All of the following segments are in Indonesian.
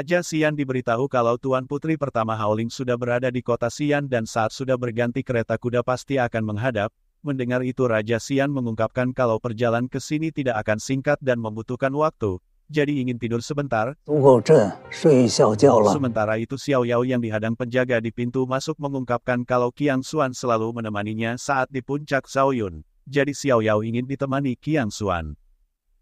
Raja Xian diberitahu kalau Tuan Putri pertama Haoling sudah berada di kota Xian dan saat sudah berganti kereta kuda pasti akan menghadap, mendengar itu Raja Xian mengungkapkan kalau perjalanan ke sini tidak akan singkat dan membutuhkan waktu, jadi ingin tidur sebentar. Sementara itu Xiao Yao yang dihadang penjaga di pintu masuk mengungkapkan kalau Qiang Xuan selalu menemaninya saat di puncak Yun. Jadi Xiao Yao ingin ditemani Qiang Xuan.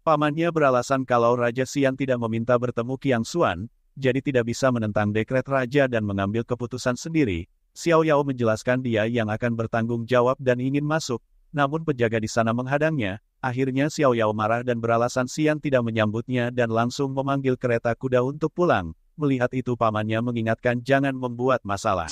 Pamannya beralasan kalau Raja Xian tidak meminta bertemu Qiang Xuan, jadi tidak bisa menentang dekret raja dan mengambil keputusan sendiri. Xiao Yao menjelaskan dia yang akan bertanggung jawab dan ingin masuk, namun penjaga di sana menghadangnya. Akhirnya Xiao Yao marah dan beralasan Xian tidak menyambutnya dan langsung memanggil kereta kuda untuk pulang. Melihat itu pamannya mengingatkan jangan membuat masalah.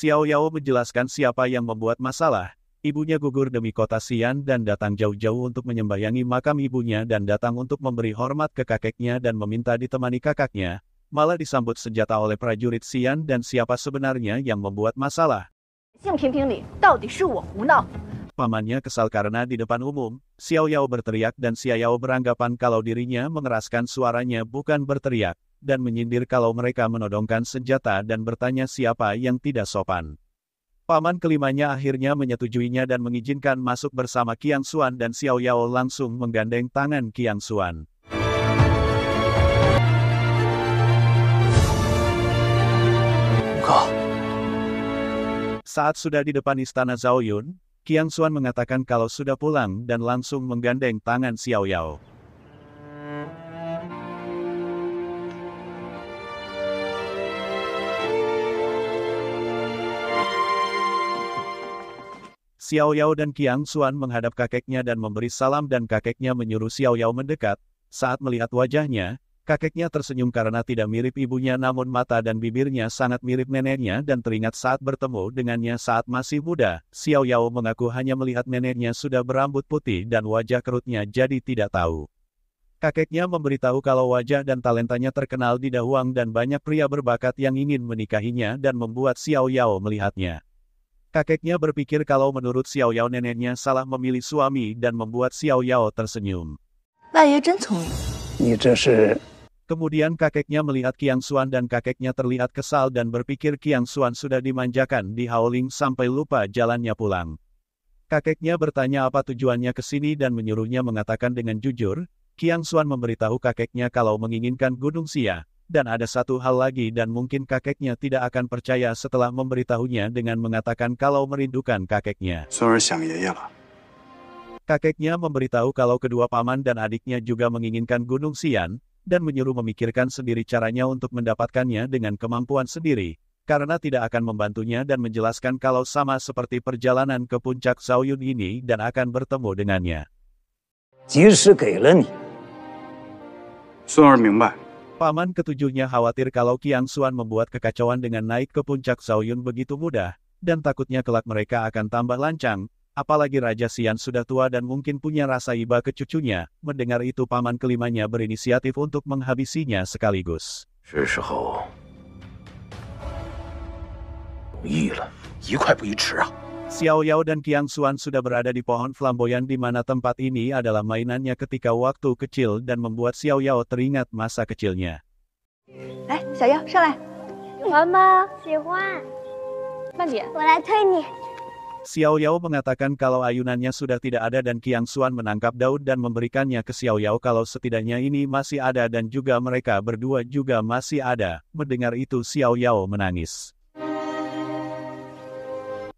Xiao Yao menjelaskan siapa yang membuat masalah, Ibunya gugur demi kota Sian dan datang jauh-jauh untuk menyembayangi makam ibunya dan datang untuk memberi hormat ke kakeknya dan meminta ditemani kakaknya, malah disambut senjata oleh prajurit Sian dan siapa sebenarnya yang membuat masalah. Pamannya kesal karena di depan umum, Xiao Yao berteriak dan Xiao Yao beranggapan kalau dirinya mengeraskan suaranya bukan berteriak, dan menyindir kalau mereka menodongkan senjata dan bertanya siapa yang tidak sopan. Paman kelimanya akhirnya menyetujuinya dan mengizinkan masuk bersama Kiang Suan dan Xiao Yao langsung menggandeng tangan Kiang Suan. Saat sudah di depan istana Zhao Yun, Kiang Suan mengatakan kalau sudah pulang dan langsung menggandeng tangan Xiao Yao. Xiao Yao dan Qiang Xuan menghadap kakeknya dan memberi salam dan kakeknya menyuruh Xiao Yao mendekat. Saat melihat wajahnya, kakeknya tersenyum karena tidak mirip ibunya namun mata dan bibirnya sangat mirip neneknya dan teringat saat bertemu dengannya saat masih muda. Xiao Yao mengaku hanya melihat neneknya sudah berambut putih dan wajah kerutnya jadi tidak tahu. Kakeknya memberitahu kalau wajah dan talentanya terkenal di Dahuang dan banyak pria berbakat yang ingin menikahinya dan membuat Xiao Yao melihatnya. Kakeknya berpikir kalau menurut Xiao Yao neneknya salah memilih suami dan membuat Xiao Yao tersenyum. Kemudian kakeknya melihat Qiang Xuan dan kakeknya terlihat kesal dan berpikir Qiang Xuan sudah dimanjakan di Haoling sampai lupa jalannya pulang. Kakeknya bertanya apa tujuannya ke sini dan menyuruhnya mengatakan dengan jujur, Qiang Xuan memberitahu kakeknya kalau menginginkan Gunung Xia, dan ada satu hal lagi dan mungkin kakeknya tidak akan percaya setelah memberitahunya dengan mengatakan kalau merindukan kakeknya. Ya, kakeknya memberitahu kalau kedua paman dan adiknya juga menginginkan Gunung Sian, dan menyuruh memikirkan sendiri caranya untuk mendapatkannya dengan kemampuan sendiri, karena tidak akan membantunya dan menjelaskan kalau sama seperti perjalanan ke puncak Zhaoyun ini dan akan bertemu dengannya. 即使给了你，孙儿明白。Paman ketujuhnya khawatir kalau Kiang Xuan membuat kekacauan dengan naik ke puncak Saoyun begitu mudah, dan takutnya kelak mereka akan tambah lancang, apalagi Raja Xian sudah tua dan mungkin punya rasa iba ke cucunya, mendengar itu paman kelimanya berinisiatif untuk menghabisinya sekaligus. Sekarang... Xiao Yao dan Qiang Xuan sudah berada di pohon flamboyan di mana tempat ini adalah mainannya ketika waktu kecil dan membuat Xiao Yao teringat masa kecilnya. Eh, Xiao Yao, suka. Xiao Yao mengatakan kalau ayunannya sudah tidak ada dan Qiang Xuan menangkap Daud dan memberikannya ke Xiao Yao kalau setidaknya ini masih ada dan juga mereka berdua juga masih ada. Mendengar itu Xiao Yao menangis.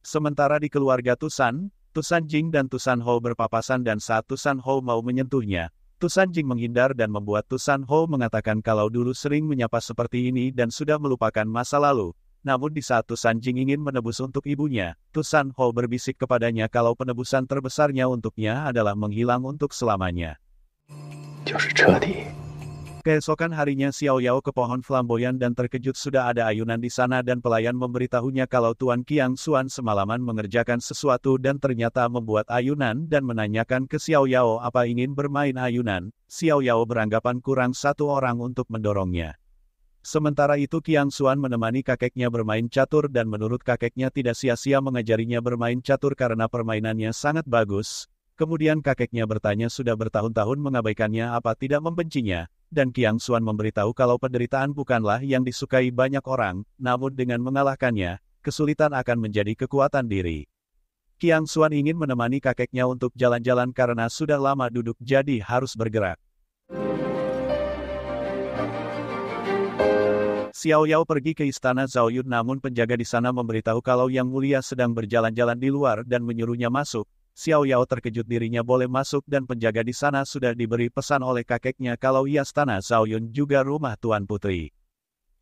Sementara di keluarga Tusan, Tusan Jing dan Tusan Ho berpapasan dan saat Tusan Ho mau menyentuhnya, Tusan Jing menghindar dan membuat Tusan Ho mengatakan kalau dulu sering menyapa seperti ini dan sudah melupakan masa lalu. Namun di saat Tusan Jing ingin menebus untuk ibunya, Tusan Ho berbisik kepadanya kalau penebusan terbesarnya untuknya adalah menghilang untuk selamanya. Keesokan harinya Xiao Yao ke pohon flamboyan dan terkejut sudah ada ayunan di sana dan pelayan memberitahunya kalau Tuan Qiang Suan semalaman mengerjakan sesuatu dan ternyata membuat ayunan dan menanyakan ke Xiao Yao apa ingin bermain ayunan, Xiao Yao beranggapan kurang satu orang untuk mendorongnya. Sementara itu Qiang Suan menemani kakeknya bermain catur dan menurut kakeknya tidak sia-sia mengajarinya bermain catur karena permainannya sangat bagus. Kemudian kakeknya bertanya sudah bertahun-tahun mengabaikannya apa tidak membencinya dan Qiang Xuan memberitahu kalau penderitaan bukanlah yang disukai banyak orang, namun dengan mengalahkannya, kesulitan akan menjadi kekuatan diri. Qiang Xuan ingin menemani kakeknya untuk jalan-jalan karena sudah lama duduk jadi harus bergerak. Xiao Yao pergi ke istana Zhao Yun namun penjaga di sana memberitahu kalau Yang Mulia sedang berjalan-jalan di luar dan menyuruhnya masuk, Xiao Yao terkejut dirinya boleh masuk dan penjaga di sana sudah diberi pesan oleh kakeknya kalau ia Zhaoyun Zhao Yun juga rumah Tuan Putri.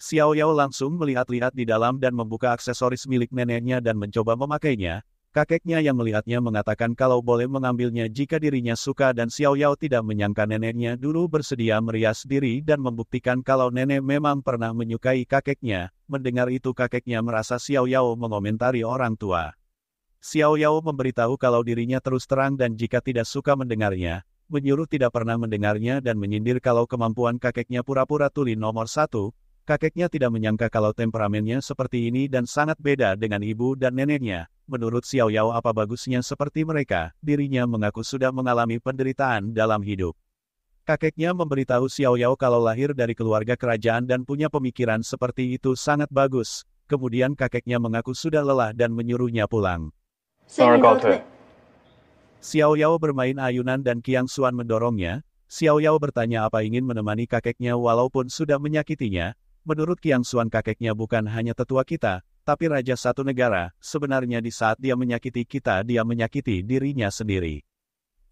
Xiao Yao langsung melihat-lihat di dalam dan membuka aksesoris milik neneknya dan mencoba memakainya. Kakeknya yang melihatnya mengatakan kalau boleh mengambilnya jika dirinya suka dan Xiao Yao tidak menyangka neneknya dulu bersedia merias diri dan membuktikan kalau nenek memang pernah menyukai kakeknya. Mendengar itu kakeknya merasa Xiao Yao mengomentari orang tua. Xiao Yao memberitahu kalau dirinya terus terang dan jika tidak suka mendengarnya, menyuruh tidak pernah mendengarnya dan menyindir kalau kemampuan kakeknya pura-pura tuli nomor satu, kakeknya tidak menyangka kalau temperamennya seperti ini dan sangat beda dengan ibu dan neneknya. Menurut Xiao Yao apa bagusnya seperti mereka, dirinya mengaku sudah mengalami penderitaan dalam hidup. Kakeknya memberitahu Xiao Yao kalau lahir dari keluarga kerajaan dan punya pemikiran seperti itu sangat bagus. Kemudian kakeknya mengaku sudah lelah dan menyuruhnya pulang. Sorgote. Xiao Yao bermain ayunan dan Qiang Xuan mendorongnya. Xiao Yao bertanya apa ingin menemani kakeknya walaupun sudah menyakitinya. Menurut Qiang Xuan kakeknya bukan hanya tetua kita, tapi raja satu negara, sebenarnya di saat dia menyakiti kita dia menyakiti dirinya sendiri.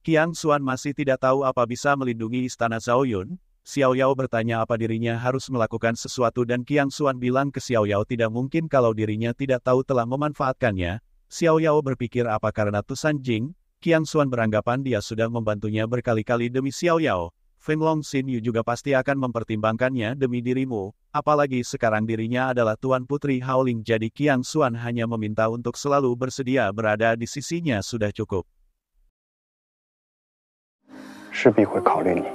Qiang Xuan masih tidak tahu apa bisa melindungi istana Zhao Yun. Xiao Yao bertanya apa dirinya harus melakukan sesuatu dan Qiang Xuan bilang ke Xiao Yao tidak mungkin kalau dirinya tidak tahu telah memanfaatkannya, Xiao Yao berpikir apa karena Tusan Jing, Qiang Xuan beranggapan dia sudah membantunya berkali-kali demi Xiao Yao, Feng Long Xin Yu juga pasti akan mempertimbangkannya demi dirimu, apalagi sekarang dirinya adalah Tuan Putri Haoling jadi Qiang Xuan hanya meminta untuk selalu bersedia berada di sisinya sudah cukup. kasih.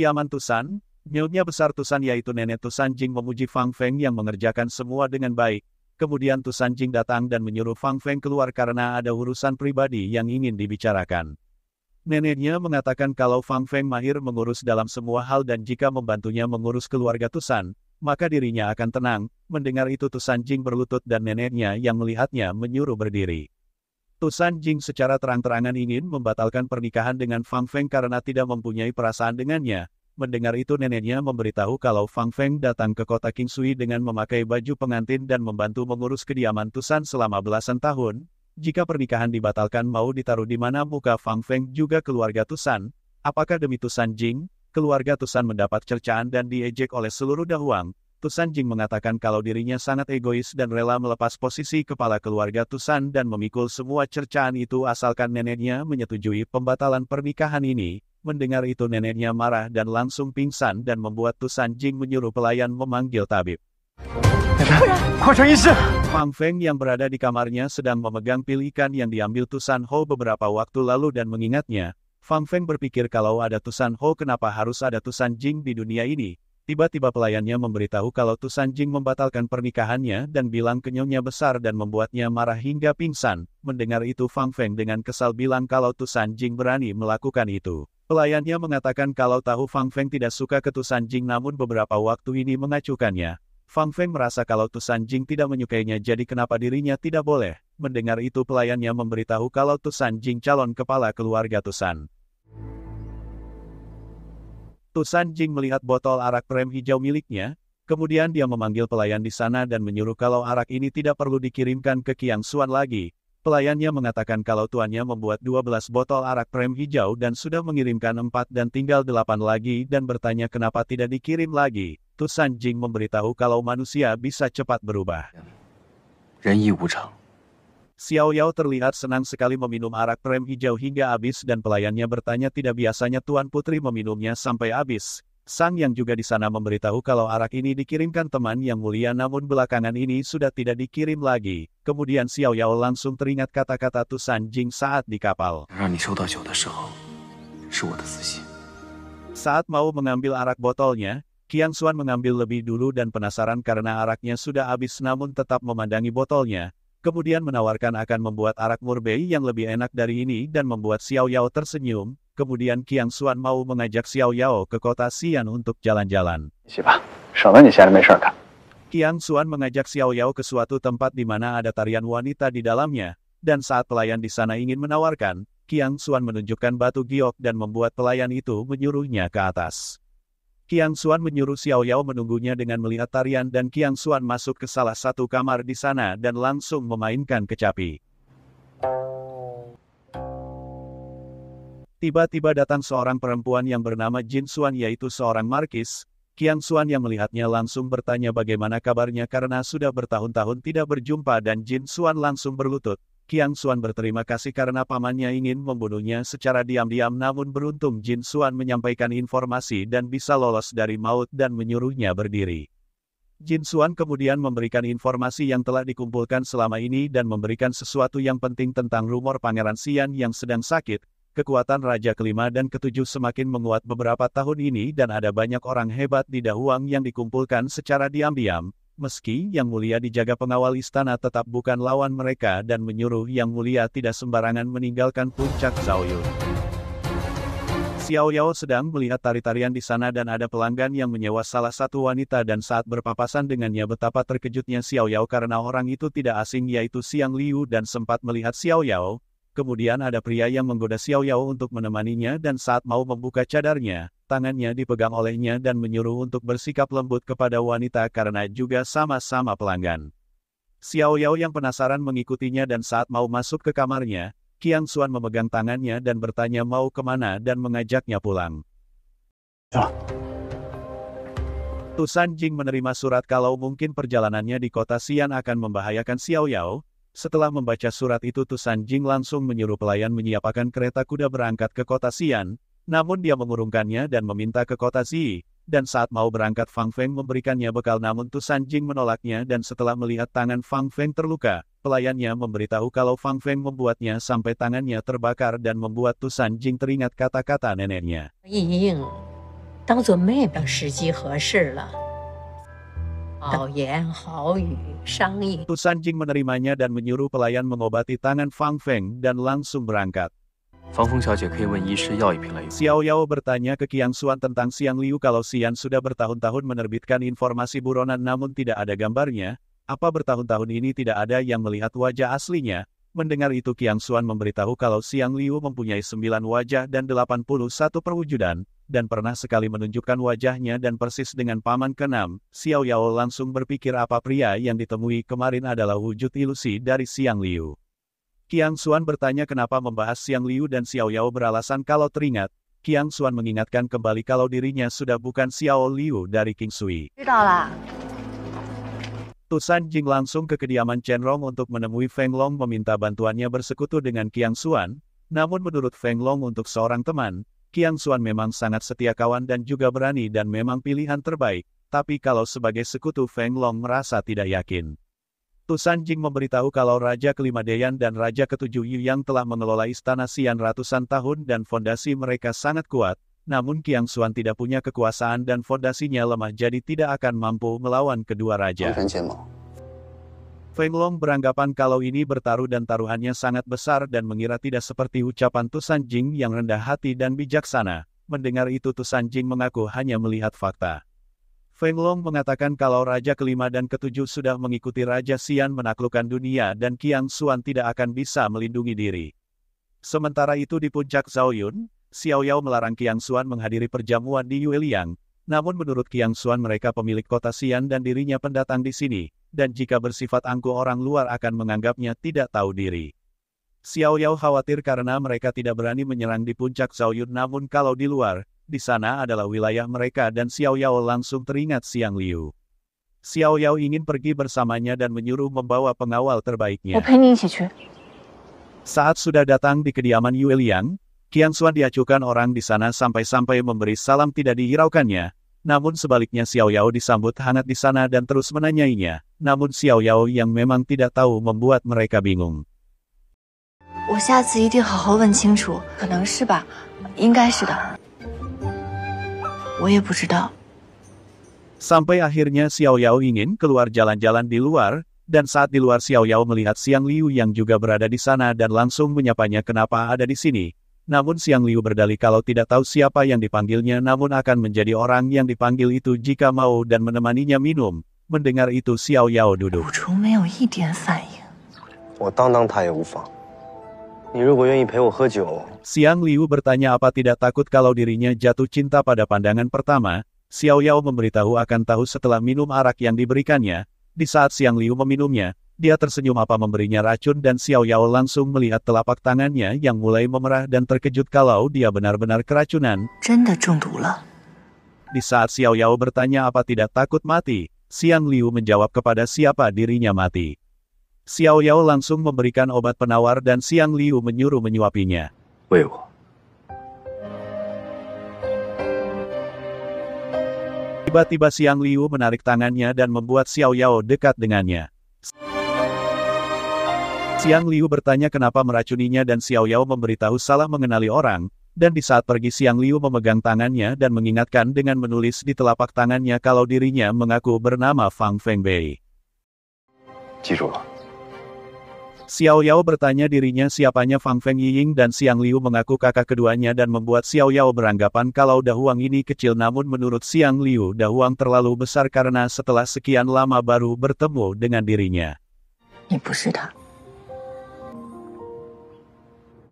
kediaman Tusan, nyonya besar Tusan yaitu nenek Tusan Jing memuji Fang Feng yang mengerjakan semua dengan baik. Kemudian Tusan Jing datang dan menyuruh Fang Feng keluar karena ada urusan pribadi yang ingin dibicarakan. Neneknya mengatakan kalau Fang Feng mahir mengurus dalam semua hal dan jika membantunya mengurus keluarga Tusan, maka dirinya akan tenang. Mendengar itu Tusan Jing berlutut dan neneknya yang melihatnya menyuruh berdiri. Tusan Jing secara terang-terangan ingin membatalkan pernikahan dengan Fang Feng karena tidak mempunyai perasaan dengannya. Mendengar itu neneknya memberitahu kalau Fang Feng datang ke kota Kingsui dengan memakai baju pengantin dan membantu mengurus kediaman Tusan selama belasan tahun. Jika pernikahan dibatalkan mau ditaruh di mana muka Fang Feng juga keluarga Tusan, apakah demi Tusan Jing, keluarga Tusan mendapat cercaan dan diejek oleh seluruh Dahuang, Tusan Jing mengatakan kalau dirinya sangat egois dan rela melepas posisi kepala keluarga Tusan dan memikul semua cercaan itu asalkan neneknya menyetujui pembatalan pernikahan ini. Mendengar itu neneknya marah dan langsung pingsan dan membuat Tusan Jing menyuruh pelayan memanggil tabib. Fang Feng yang berada di kamarnya sedang memegang pil ikan yang diambil Tusan Ho beberapa waktu lalu dan mengingatnya, Fang Feng berpikir kalau ada Tusan Ho kenapa harus ada Tusan Jing di dunia ini, Tiba-tiba pelayannya memberitahu kalau Tusan Jing membatalkan pernikahannya dan bilang kenyonya besar dan membuatnya marah hingga pingsan. Mendengar itu Fang Feng dengan kesal bilang kalau Tusan Jing berani melakukan itu. Pelayannya mengatakan kalau tahu Fang Feng tidak suka ke Tusan Jing namun beberapa waktu ini mengacuhkannya. Fang Feng merasa kalau Tusan Jing tidak menyukainya jadi kenapa dirinya tidak boleh. Mendengar itu pelayannya memberitahu kalau Tusan Jing calon kepala keluarga Tusan. Tusan Jing melihat botol arak krem hijau miliknya, kemudian dia memanggil pelayan di sana dan menyuruh kalau arak ini tidak perlu dikirimkan ke Kiang Suan lagi. Pelayannya mengatakan kalau tuannya membuat 12 botol arak krem hijau dan sudah mengirimkan 4 dan tinggal 8 lagi dan bertanya kenapa tidak dikirim lagi. Tusan Jing memberitahu kalau manusia bisa cepat berubah. Xiao Yao terlihat senang sekali meminum arak rem hijau hingga habis dan pelayannya bertanya tidak biasanya Tuan Putri meminumnya sampai habis. Sang yang juga di sana memberitahu kalau arak ini dikirimkan teman yang mulia namun belakangan ini sudah tidak dikirim lagi. Kemudian Xiao Yao langsung teringat kata-kata Tusan Jing saat di kapal. Saat mau mengambil arak botolnya, Qiang Xuan mengambil lebih dulu dan penasaran karena araknya sudah habis namun tetap memandangi botolnya kemudian menawarkan akan membuat arak murbei yang lebih enak dari ini dan membuat Xiao Yao tersenyum, kemudian Qiang Xuan mau mengajak Xiao Yao ke kota Xi'an untuk jalan-jalan. Qiang Xuan mengajak Xiao Yao ke suatu tempat di mana ada tarian wanita di dalamnya, dan saat pelayan di sana ingin menawarkan, Qiang Xuan menunjukkan batu giok dan membuat pelayan itu menyuruhnya ke atas. Kiang Xuan menyuruh Xiao Yao menunggunya dengan melihat tarian dan Kiang Xuan masuk ke salah satu kamar di sana dan langsung memainkan kecapi. Tiba-tiba datang seorang perempuan yang bernama Jin Xuan yaitu seorang markis, Kiang Xuan yang melihatnya langsung bertanya bagaimana kabarnya karena sudah bertahun-tahun tidak berjumpa dan Jin Xuan langsung berlutut. Qiang Xuan berterima kasih karena pamannya ingin membunuhnya secara diam-diam namun beruntung Jin Xuan menyampaikan informasi dan bisa lolos dari maut dan menyuruhnya berdiri. Jin Xuan kemudian memberikan informasi yang telah dikumpulkan selama ini dan memberikan sesuatu yang penting tentang rumor Pangeran Xian yang sedang sakit, kekuatan Raja Kelima dan Ketujuh semakin menguat beberapa tahun ini dan ada banyak orang hebat di Dahuang yang dikumpulkan secara diam-diam, Meski Yang Mulia dijaga pengawal istana tetap bukan lawan mereka dan menyuruh Yang Mulia tidak sembarangan meninggalkan puncak Zaoyun. Xiao Yao sedang melihat tari-tarian di sana dan ada pelanggan yang menyewa salah satu wanita dan saat berpapasan dengannya betapa terkejutnya Xiao Yao karena orang itu tidak asing yaitu Xiang Liu dan sempat melihat Xiao Yao, Kemudian ada pria yang menggoda Xiao Yao untuk menemaninya dan saat mau membuka cadarnya, tangannya dipegang olehnya dan menyuruh untuk bersikap lembut kepada wanita karena juga sama-sama pelanggan. Xiao Yao yang penasaran mengikutinya dan saat mau masuk ke kamarnya, Qiang Xuan memegang tangannya dan bertanya mau kemana dan mengajaknya pulang. Ah. Tusan Jing menerima surat kalau mungkin perjalanannya di kota Xian akan membahayakan Xiao Yao, setelah membaca surat itu Tusan Jing langsung menyuruh pelayan menyiapkan kereta kuda berangkat ke kota Xian, namun dia mengurungkannya dan meminta ke kota Xi, dan saat mau berangkat Fang Feng memberikannya bekal namun Tu Sanjing menolaknya dan setelah melihat tangan Fang Feng terluka, pelayannya memberitahu kalau Fang Feng membuatnya sampai tangannya terbakar dan membuat Tu Sanjing teringat kata-kata neneknya. Ah. Tu Sanjing menerimanya dan menyuruh pelayan mengobati tangan Fang Feng dan langsung berangkat. Fang Feng Xiao Yao bertanya ke Qiang Xuan tentang Xiang Liu kalau Xian sudah bertahun-tahun menerbitkan informasi buronan namun tidak ada gambarnya, apa bertahun-tahun ini tidak ada yang melihat wajah aslinya? Mendengar itu Qiang Xuan memberitahu kalau Xiang Liu mempunyai sembilan wajah dan delapan puluh satu perwujudan, dan pernah sekali menunjukkan wajahnya dan persis dengan paman keenam, Xiao Yao langsung berpikir apa pria yang ditemui kemarin adalah wujud ilusi dari Xiang Liu. Qiang Suan bertanya kenapa membahas Xiang Liu dan Xiao Yao beralasan kalau teringat, Qiang Suan mengingatkan kembali kalau dirinya sudah bukan Xiao Liu dari King Sui. Tusan Jing langsung ke kediaman Chen Rong untuk menemui Feng Long meminta bantuannya bersekutu dengan Qiang Suan, namun menurut Feng Long untuk seorang teman, Qiang Suan memang sangat setia kawan dan juga berani dan memang pilihan terbaik, tapi kalau sebagai sekutu Feng Long merasa tidak yakin. Tusan Jing memberitahu kalau Raja kelima Deyan dan Raja ketujuh Yu yang telah mengelola istana Xian ratusan tahun dan fondasi mereka sangat kuat, namun Qiang Xuan tidak punya kekuasaan dan fondasinya lemah jadi tidak akan mampu melawan kedua raja. Feng Long beranggapan kalau ini bertaruh dan taruhannya sangat besar dan mengira tidak seperti ucapan Tusan Jing yang rendah hati dan bijaksana. Mendengar itu Tusan Jing mengaku hanya melihat fakta. Feng Long mengatakan kalau Raja kelima dan ketujuh sudah mengikuti Raja Xian menaklukkan dunia dan Qiang Xuan tidak akan bisa melindungi diri. Sementara itu di puncak Zhaoyun, Xiao Yao melarang Qiang Xuan menghadiri perjamuan di Yue Liang, namun menurut Qiang Xuan mereka pemilik kota Xian dan dirinya pendatang di sini, dan jika bersifat angkuh orang luar akan menganggapnya tidak tahu diri. Xiao Yao khawatir karena mereka tidak berani menyerang di puncak Zhaoyun namun kalau di luar, di sana adalah wilayah mereka dan Xiao Yao langsung teringat Siang Liu. Xiao Yao ingin pergi bersamanya dan menyuruh membawa pengawal terbaiknya. Saat sudah datang di kediaman Yue Liang, Qiang Xuan diacukan orang di sana sampai-sampai memberi salam tidak dihiraukannya, namun sebaliknya Xiao Yao disambut hangat di sana dan terus menanyainya, namun Xiao Yao yang memang tidak tahu membuat mereka bingung. Sampai akhirnya Xiao Yao ingin keluar jalan-jalan di luar, dan saat di luar Xiao Yao melihat Xiang Liu yang juga berada di sana dan langsung menyapanya kenapa ada di sini. Namun Xiang Liu berdalih kalau tidak tahu siapa yang dipanggilnya namun akan menjadi orang yang dipanggil itu jika mau dan menemaninya minum. Mendengar itu Xiao Yao duduk. 我当当他也无妨。Siang Liu bertanya apa tidak takut kalau dirinya jatuh cinta pada pandangan pertama, Xiao Yao memberitahu akan tahu setelah minum arak yang diberikannya, di saat Siang Liu meminumnya, dia tersenyum apa memberinya racun dan Xiao Yao langsung melihat telapak tangannya yang mulai memerah dan terkejut kalau dia benar-benar keracunan. Di saat Xiao Yao bertanya apa tidak takut mati, Siang Liu menjawab kepada siapa dirinya mati. Xiao Yao langsung memberikan obat penawar dan Xiang Liu menyuruh menyuapinya. Wew. Tiba-tiba Xiang Liu menarik tangannya dan membuat Xiao Yao dekat dengannya. Xiang Liu bertanya kenapa meracuninya dan Xiao Yao memberitahu salah mengenali orang, dan di saat pergi Xiang Liu memegang tangannya dan mengingatkan dengan menulis di telapak tangannya kalau dirinya mengaku bernama Fang Fengbei. Jiru. Xiao Yao bertanya dirinya siapanya Fang Feng Ying dan Xiang Liu mengaku kakak keduanya dan membuat Xiao Yao beranggapan kalau Dahuang ini kecil namun menurut Xiang Liu Dahuang terlalu besar karena setelah sekian lama baru bertemu dengan dirinya.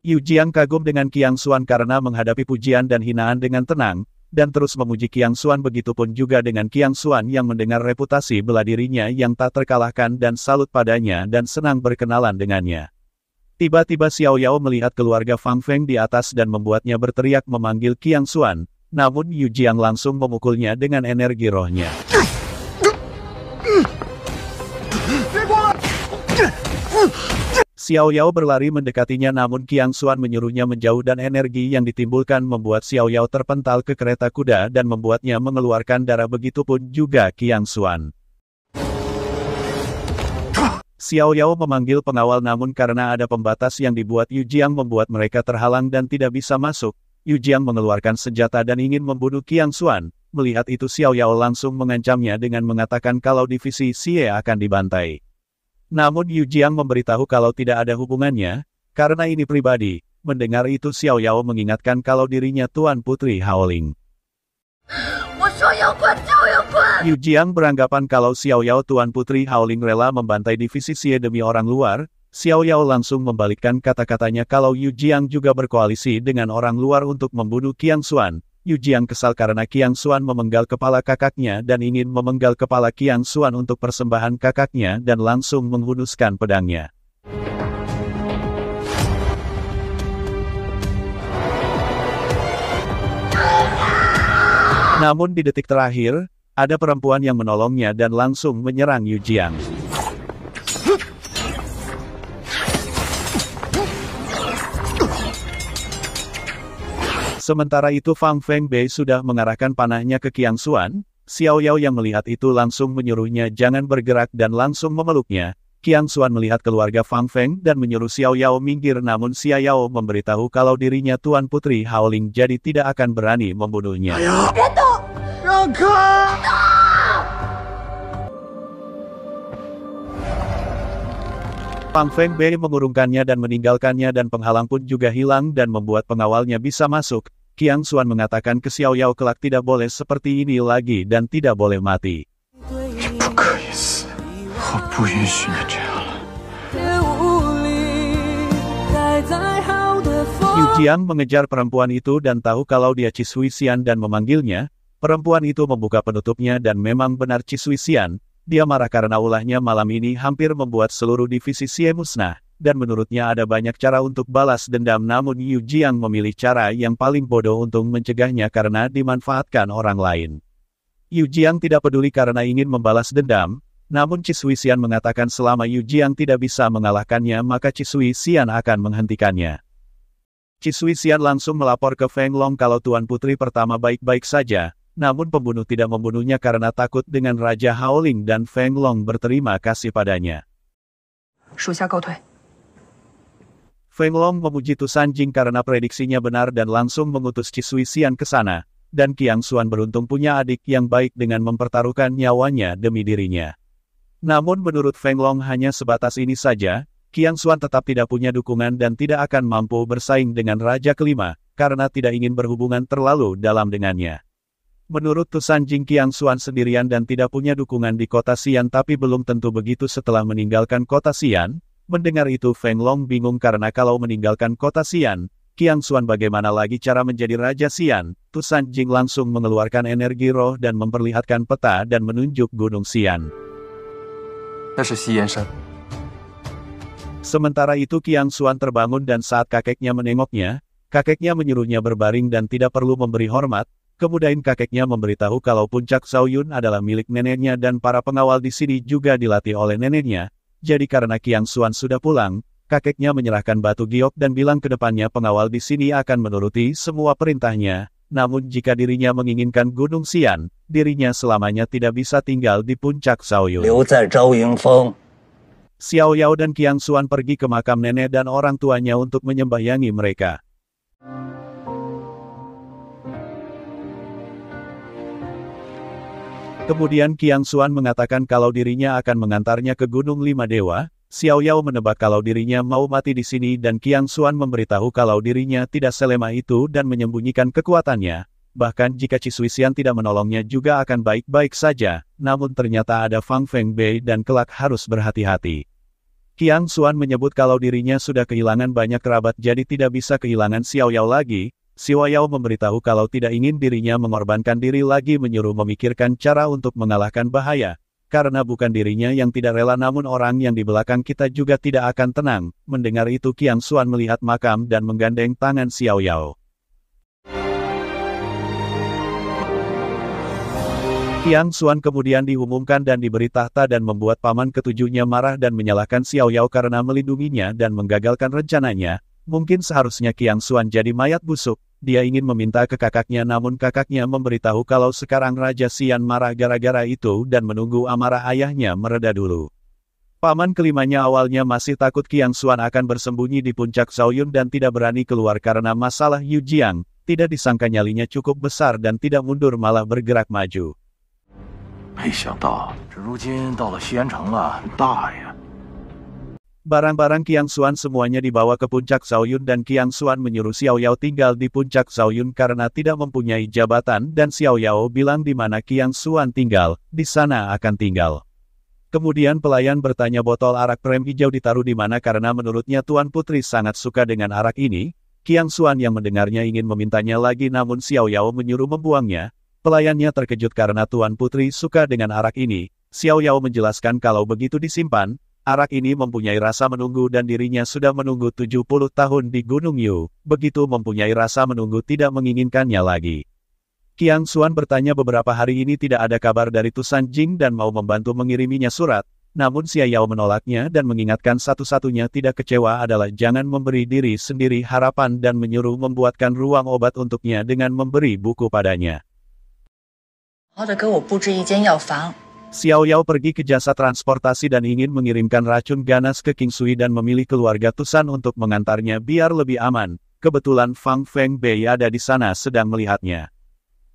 Yu Jiang kagum dengan Qiang Xuan karena menghadapi pujian dan hinaan dengan tenang, dan terus memuji Kiang Suan begitupun juga dengan Kiang Suan yang mendengar reputasi bela dirinya yang tak terkalahkan dan salut padanya dan senang berkenalan dengannya. Tiba-tiba Xiao Yao melihat keluarga Fang Feng di atas dan membuatnya berteriak memanggil Kiang Suan, namun Yu Jiang langsung memukulnya dengan energi rohnya. Xiao Yao berlari mendekatinya namun Qiang Xuan menyuruhnya menjauh dan energi yang ditimbulkan membuat Xiao Yao terpental ke kereta kuda dan membuatnya mengeluarkan darah begitupun juga Qiang Xuan. Xiao Yao memanggil pengawal namun karena ada pembatas yang dibuat Yu Jiang membuat mereka terhalang dan tidak bisa masuk, Yu Jiang mengeluarkan senjata dan ingin membunuh Qiang Xuan. Melihat itu Xiao Yao langsung mengancamnya dengan mengatakan kalau divisi Xie akan dibantai. Namun Yu Jiang memberitahu kalau tidak ada hubungannya, karena ini pribadi. Mendengar itu Xiao Yao mengingatkan kalau dirinya Tuan Putri Haoling. Yu Jiang beranggapan kalau Xiao Yao Tuan Putri Haoling rela membantai divisi Xie demi orang luar, Xiao Yao langsung membalikkan kata-katanya kalau Yu Jiang juga berkoalisi dengan orang luar untuk membunuh Qiang Xuan, Yu Jiang kesal karena Qiang Xuan memenggal kepala kakaknya dan ingin memenggal kepala Qiang Xuan untuk persembahan kakaknya dan langsung menghunuskan pedangnya. Namun di detik terakhir, ada perempuan yang menolongnya dan langsung menyerang Yu Jiang. Sementara itu Fang Feng Bei sudah mengarahkan panahnya ke Kiang Xuan, Xiao Yao yang melihat itu langsung menyuruhnya jangan bergerak dan langsung memeluknya. Kiang Xuan melihat keluarga Fang Feng dan menyuruh Xiao Yao minggir namun Xiao Yao memberitahu kalau dirinya Tuan Putri Hao Ling jadi tidak akan berani membunuhnya. Fang Feng Bei mengurungkannya dan meninggalkannya dan penghalang pun juga hilang dan membuat pengawalnya bisa masuk. Qiang Xuan mengatakan ke Xiao Yao kelak tidak boleh seperti ini lagi dan tidak boleh mati. Yu Qiang mengejar perempuan itu dan tahu kalau dia Xian dan memanggilnya, perempuan itu membuka penutupnya dan memang benar Xian, dia marah karena ulahnya malam ini hampir membuat seluruh divisi Xie musnah dan menurutnya ada banyak cara untuk balas dendam namun Yu Jiang memilih cara yang paling bodoh untuk mencegahnya karena dimanfaatkan orang lain. Yu Jiang tidak peduli karena ingin membalas dendam, namun Cisui Xian mengatakan selama Yu Jiang tidak bisa mengalahkannya maka Cisui Xian akan menghentikannya. Cisui Xian langsung melapor ke Feng Long kalau Tuan Putri pertama baik-baik saja, namun pembunuh tidak membunuhnya karena takut dengan Raja Haoling dan Feng Long berterima kasih padanya. 属下告退。Feng Long memuji Tusan Jing karena prediksinya benar dan langsung mengutus Cisui Xian ke sana, dan Qiang Xuan beruntung punya adik yang baik dengan mempertaruhkan nyawanya demi dirinya. Namun menurut Feng Long hanya sebatas ini saja, Qiang Xuan tetap tidak punya dukungan dan tidak akan mampu bersaing dengan Raja Kelima, karena tidak ingin berhubungan terlalu dalam dengannya. Menurut Tusan Jing Qiang Xuan sendirian dan tidak punya dukungan di kota Xian tapi belum tentu begitu setelah meninggalkan kota Xian, Mendengar itu Feng Long bingung karena kalau meninggalkan kota Xian, Qiang Xuan bagaimana lagi cara menjadi Raja Xian, Tusan Jing langsung mengeluarkan energi roh dan memperlihatkan peta dan menunjuk Gunung Xian. Sementara itu Qiang Xuan terbangun dan saat kakeknya menengoknya, kakeknya menyuruhnya berbaring dan tidak perlu memberi hormat, Kemudian kakeknya memberitahu kalau puncak Yun adalah milik neneknya dan para pengawal di sini juga dilatih oleh neneknya, jadi karena Kiang Suan sudah pulang, kakeknya menyerahkan batu giok dan bilang ke depannya pengawal di sini akan menuruti semua perintahnya, namun jika dirinya menginginkan Gunung Sian, dirinya selamanya tidak bisa tinggal di puncak Saoyun. Xiao Yao dan Kiang Suan pergi ke makam nenek dan orang tuanya untuk menyembahyangi mereka. Kemudian Kiang Xuan mengatakan kalau dirinya akan mengantarnya ke Gunung Lima Dewa, Xiao Yao menebak kalau dirinya mau mati di sini dan Kiang Xuan memberitahu kalau dirinya tidak selema itu dan menyembunyikan kekuatannya. Bahkan jika Cisuisian tidak menolongnya juga akan baik-baik saja, namun ternyata ada Fang Feng Bei dan kelak harus berhati-hati. Kiang Xuan menyebut kalau dirinya sudah kehilangan banyak kerabat jadi tidak bisa kehilangan Xiao Yao lagi, Siwa Yao memberitahu kalau tidak ingin dirinya mengorbankan diri lagi menyuruh memikirkan cara untuk mengalahkan bahaya, karena bukan dirinya yang tidak rela namun orang yang di belakang kita juga tidak akan tenang. Mendengar itu Kiang Suan melihat makam dan menggandeng tangan Xiao Yao. Kiang Suan kemudian diumumkan dan diberi tahta dan membuat paman ketujuhnya marah dan menyalahkan Xiao Yao karena melindunginya dan menggagalkan rencananya. Mungkin seharusnya Kiang Suan jadi mayat busuk, dia ingin meminta ke kakaknya namun kakaknya memberitahu kalau sekarang Raja Sian marah gara-gara itu dan menunggu amarah ayahnya mereda dulu. Paman kelimanya awalnya masih takut Kiang Xuan akan bersembunyi di puncak Zhaoyun dan tidak berani keluar karena masalah Yu Jiang, tidak disangka nyalinya cukup besar dan tidak mundur malah bergerak maju. Barang-barang Qiang Suan semuanya dibawa ke puncak Xiaoyun dan Qiang Suan menyuruh Xiao Yao tinggal di puncak Xiaoyun karena tidak mempunyai jabatan dan Xiao Yao bilang di mana Qiang Suan tinggal, di sana akan tinggal. Kemudian pelayan bertanya botol arak prem hijau ditaruh di mana karena menurutnya Tuan Putri sangat suka dengan arak ini, Qiang Suan yang mendengarnya ingin memintanya lagi namun Xiao Yao menyuruh membuangnya, pelayannya terkejut karena Tuan Putri suka dengan arak ini, Xiao Yao menjelaskan kalau begitu disimpan, arak ini mempunyai rasa menunggu dan dirinya sudah menunggu 70 tahun di Gunung Yu, begitu mempunyai rasa menunggu tidak menginginkannya lagi. Kiang Xuan bertanya beberapa hari ini tidak ada kabar dari Tusan Jing dan mau membantu mengiriminya surat, namun Xia Yao menolaknya dan mengingatkan satu-satunya tidak kecewa adalah jangan memberi diri sendiri harapan dan menyuruh membuatkan ruang obat untuknya dengan memberi buku padanya. Xiao Yao pergi ke jasa transportasi dan ingin mengirimkan racun ganas ke King Sui dan memilih keluarga Tusan untuk mengantarnya biar lebih aman. Kebetulan Fang Feng Bei ada di sana sedang melihatnya.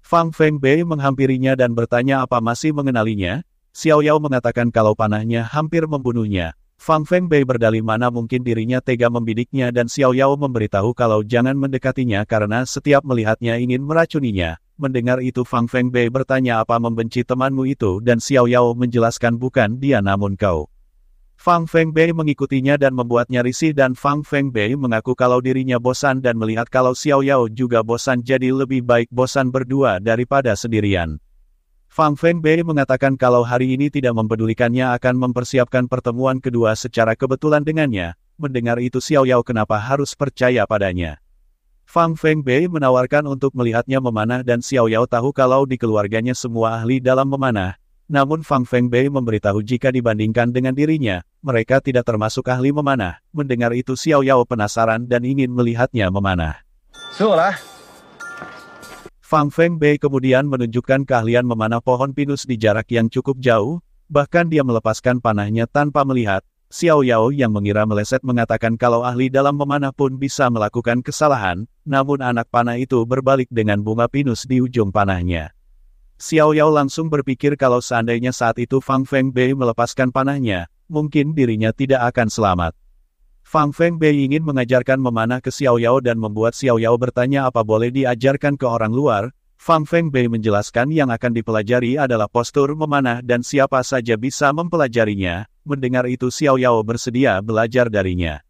Fang Feng Bei menghampirinya dan bertanya apa masih mengenalinya. Xiao Yao mengatakan kalau panahnya hampir membunuhnya. Fang Feng Bei berdalih mana mungkin dirinya tega membidiknya dan Xiao Yao memberitahu kalau jangan mendekatinya karena setiap melihatnya ingin meracuninya. Mendengar itu Fang Feng Bei bertanya apa membenci temanmu itu dan Xiao Yao menjelaskan bukan dia namun kau. Fang Feng Bei mengikutinya dan membuatnya risih dan Fang Feng Bei mengaku kalau dirinya bosan dan melihat kalau Xiao Yao juga bosan jadi lebih baik bosan berdua daripada sendirian. Fang Feng Bei mengatakan kalau hari ini tidak mempedulikannya akan mempersiapkan pertemuan kedua secara kebetulan dengannya, mendengar itu Xiao Yao kenapa harus percaya padanya. Fang Feng Fengbei menawarkan untuk melihatnya memanah dan Xiao Yao tahu kalau di keluarganya semua ahli dalam memanah. Namun Fang Feng Fengbei memberitahu jika dibandingkan dengan dirinya, mereka tidak termasuk ahli memanah. Mendengar itu Xiao Yao penasaran dan ingin melihatnya memanah. Sulah. Fang Fengbei kemudian menunjukkan keahlian memanah pohon pinus di jarak yang cukup jauh, bahkan dia melepaskan panahnya tanpa melihat, Xiao Yao yang mengira meleset mengatakan kalau ahli dalam memanah pun bisa melakukan kesalahan, namun anak panah itu berbalik dengan bunga pinus di ujung panahnya. Xiao Yao langsung berpikir kalau seandainya saat itu Fang Feng Bei melepaskan panahnya, mungkin dirinya tidak akan selamat. Fang Feng Bei ingin mengajarkan memanah ke Xiao Yao dan membuat Xiao Yao bertanya apa boleh diajarkan ke orang luar, Fang Feng Bei menjelaskan yang akan dipelajari adalah postur memanah dan siapa saja bisa mempelajarinya, mendengar itu Xiao Yao bersedia belajar darinya.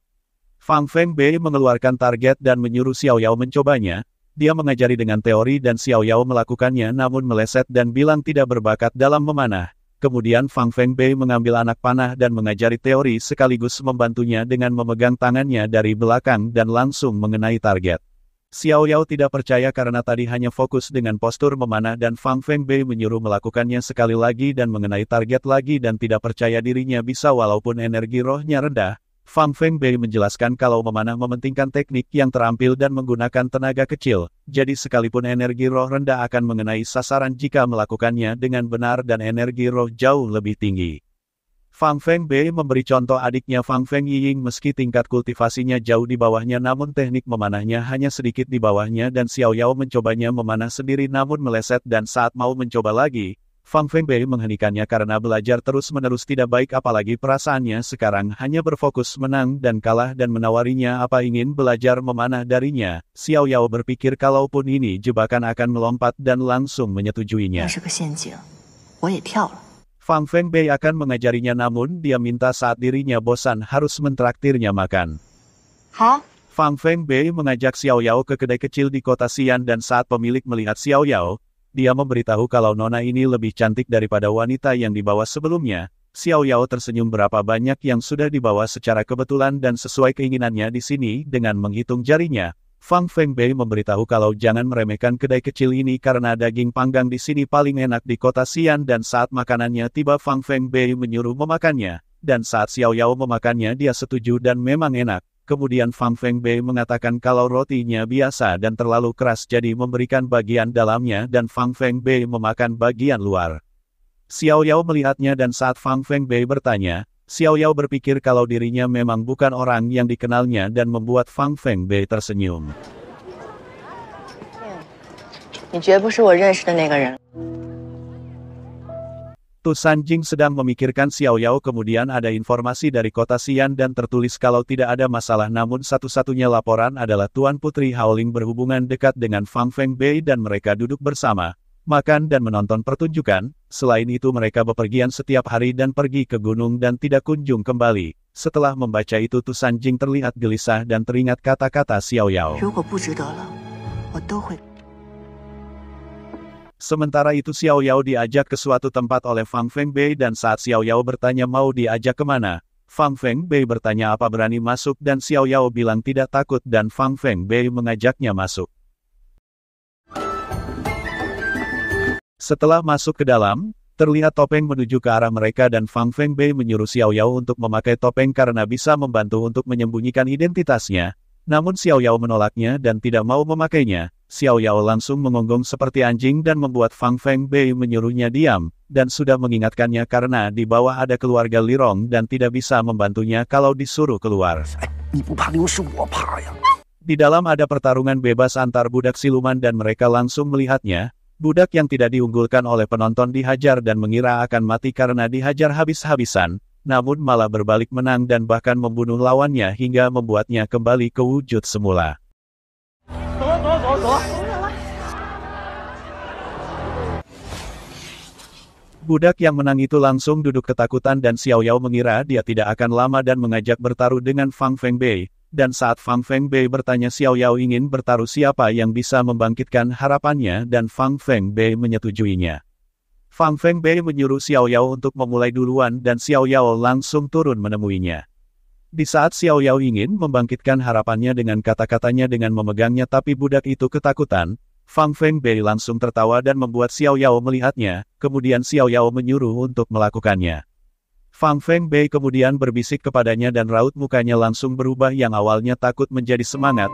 Fang Feng Bei mengeluarkan target dan menyuruh Xiao Yao mencobanya, dia mengajari dengan teori dan Xiao Yao melakukannya namun meleset dan bilang tidak berbakat dalam memanah. Kemudian Fang Feng Bei mengambil anak panah dan mengajari teori sekaligus membantunya dengan memegang tangannya dari belakang dan langsung mengenai target. Xiao Yao tidak percaya karena tadi hanya fokus dengan postur memanah dan Fang Feng Bei menyuruh melakukannya sekali lagi dan mengenai target lagi dan tidak percaya dirinya bisa walaupun energi rohnya rendah. Fang Feng Bei menjelaskan kalau memanah mementingkan teknik yang terampil dan menggunakan tenaga kecil, jadi sekalipun energi roh rendah akan mengenai sasaran jika melakukannya dengan benar dan energi roh jauh lebih tinggi. Fang Feng Bei memberi contoh adiknya Fang Feng Ying meski tingkat kultivasinya jauh di bawahnya namun teknik memanahnya hanya sedikit di bawahnya dan Xiao Yao mencobanya memanah sendiri namun meleset dan saat mau mencoba lagi, Fang Feng Bei menghentikannya karena belajar terus-menerus tidak baik apalagi perasaannya sekarang hanya berfokus menang dan kalah dan menawarinya apa ingin belajar memanah darinya. Xiao Yao berpikir kalaupun ini jebakan akan melompat dan langsung menyetujuinya. Fang Feng Bei akan mengajarinya namun dia minta saat dirinya bosan harus mentraktirnya makan. Hah? Fang Feng Bei mengajak Xiao Yao ke kedai kecil di kota Xi'an dan saat pemilik melihat Xiao Yao, dia memberitahu kalau nona ini lebih cantik daripada wanita yang dibawa sebelumnya. Xiao Yao tersenyum berapa banyak yang sudah dibawa secara kebetulan dan sesuai keinginannya di sini dengan menghitung jarinya, Fang Feng Fengbei memberitahu kalau jangan meremehkan kedai kecil ini karena daging panggang di sini paling enak di kota Xi'an dan saat makanannya tiba Fang Feng Fengbei menyuruh memakannya, dan saat Xiao Yao memakannya dia setuju dan memang enak. Kemudian Fang Feng Fengbei mengatakan kalau rotinya biasa dan terlalu keras jadi memberikan bagian dalamnya dan Fang Feng Fengbei memakan bagian luar. Xiao Yao melihatnya dan saat Fang Feng Fengbei bertanya, Xiao Yao berpikir kalau dirinya memang bukan orang yang dikenalnya dan membuat Fang Feng Bei tersenyum. Tu Sanjing sedang memikirkan Xiao Yao kemudian ada informasi dari kota Xi'an dan tertulis kalau tidak ada masalah namun satu-satunya laporan adalah Tuan Putri Haoling berhubungan dekat dengan Fang Feng Bei dan mereka duduk bersama, makan dan menonton pertunjukan, selain itu mereka bepergian setiap hari dan pergi ke gunung dan tidak kunjung kembali. Setelah membaca itu Tu Sanjing terlihat gelisah dan teringat kata-kata Xiao Yao. Sementara itu Xiao Yao diajak ke suatu tempat oleh Fang Feng Bei dan saat Xiao Yao bertanya mau diajak kemana, Fang Feng Bei bertanya apa berani masuk dan Xiao Yao bilang tidak takut dan Fang Feng Bei mengajaknya masuk. Setelah masuk ke dalam, terlihat topeng menuju ke arah mereka dan Fang Feng Fengbei menyuruh Xiao Yao untuk memakai topeng karena bisa membantu untuk menyembunyikan identitasnya. Namun Xiao Yao menolaknya dan tidak mau memakainya. Xiao Yao langsung mengonggong seperti anjing dan membuat Fang Feng Fengbei menyuruhnya diam, dan sudah mengingatkannya karena di bawah ada keluarga Lirong dan tidak bisa membantunya kalau disuruh keluar. Di dalam ada pertarungan bebas antar budak siluman dan mereka langsung melihatnya, Budak yang tidak diunggulkan oleh penonton dihajar dan mengira akan mati karena dihajar habis-habisan, namun malah berbalik menang dan bahkan membunuh lawannya hingga membuatnya kembali ke wujud semula. Budak yang menang itu langsung duduk ketakutan dan Xiao Yao mengira dia tidak akan lama dan mengajak bertaruh dengan Fang Feng Bei, dan saat Fang Feng Bei bertanya Xiao Yao ingin bertaruh siapa yang bisa membangkitkan harapannya dan Fang Feng Bei menyetujuinya. Fang Feng Bei menyuruh Xiao Yao untuk memulai duluan dan Xiao Yao langsung turun menemuinya. Di saat Xiao Yao ingin membangkitkan harapannya dengan kata-katanya dengan memegangnya tapi budak itu ketakutan, Fang Feng Bei langsung tertawa dan membuat Xiao Yao melihatnya, kemudian Xiao Yao menyuruh untuk melakukannya. Fang Feng Bei kemudian berbisik kepadanya dan raut mukanya langsung berubah yang awalnya takut menjadi semangat.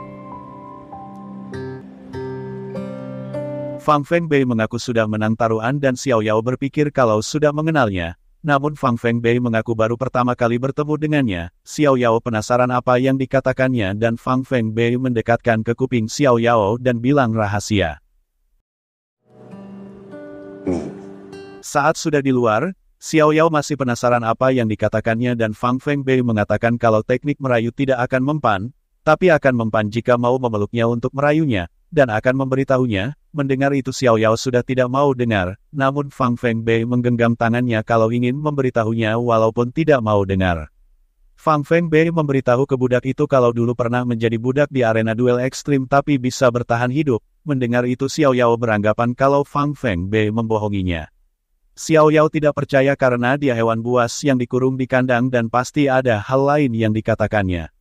Fang Feng Bei mengaku sudah menang taruhan dan Xiao Yao berpikir kalau sudah mengenalnya. Namun Fang Feng Bei mengaku baru pertama kali bertemu dengannya, Xiao Yao penasaran apa yang dikatakannya dan Fang Feng Bei mendekatkan ke kuping Xiao Yao dan bilang rahasia. Saat sudah di luar, Xiao Yao masih penasaran apa yang dikatakannya dan Fang Feng Bei mengatakan kalau teknik merayu tidak akan mempan, tapi akan mempan jika mau memeluknya untuk merayunya, dan akan memberitahunya, mendengar itu Xiao Yao sudah tidak mau dengar, namun Fang Feng Bei menggenggam tangannya kalau ingin memberitahunya walaupun tidak mau dengar. Fang Feng Bei memberitahu ke budak itu kalau dulu pernah menjadi budak di arena duel ekstrim tapi bisa bertahan hidup. Mendengar itu Xiao Yao beranggapan kalau Fang Feng Bei membohonginya. Xiao Yao tidak percaya karena dia hewan buas yang dikurung di kandang dan pasti ada hal lain yang dikatakannya.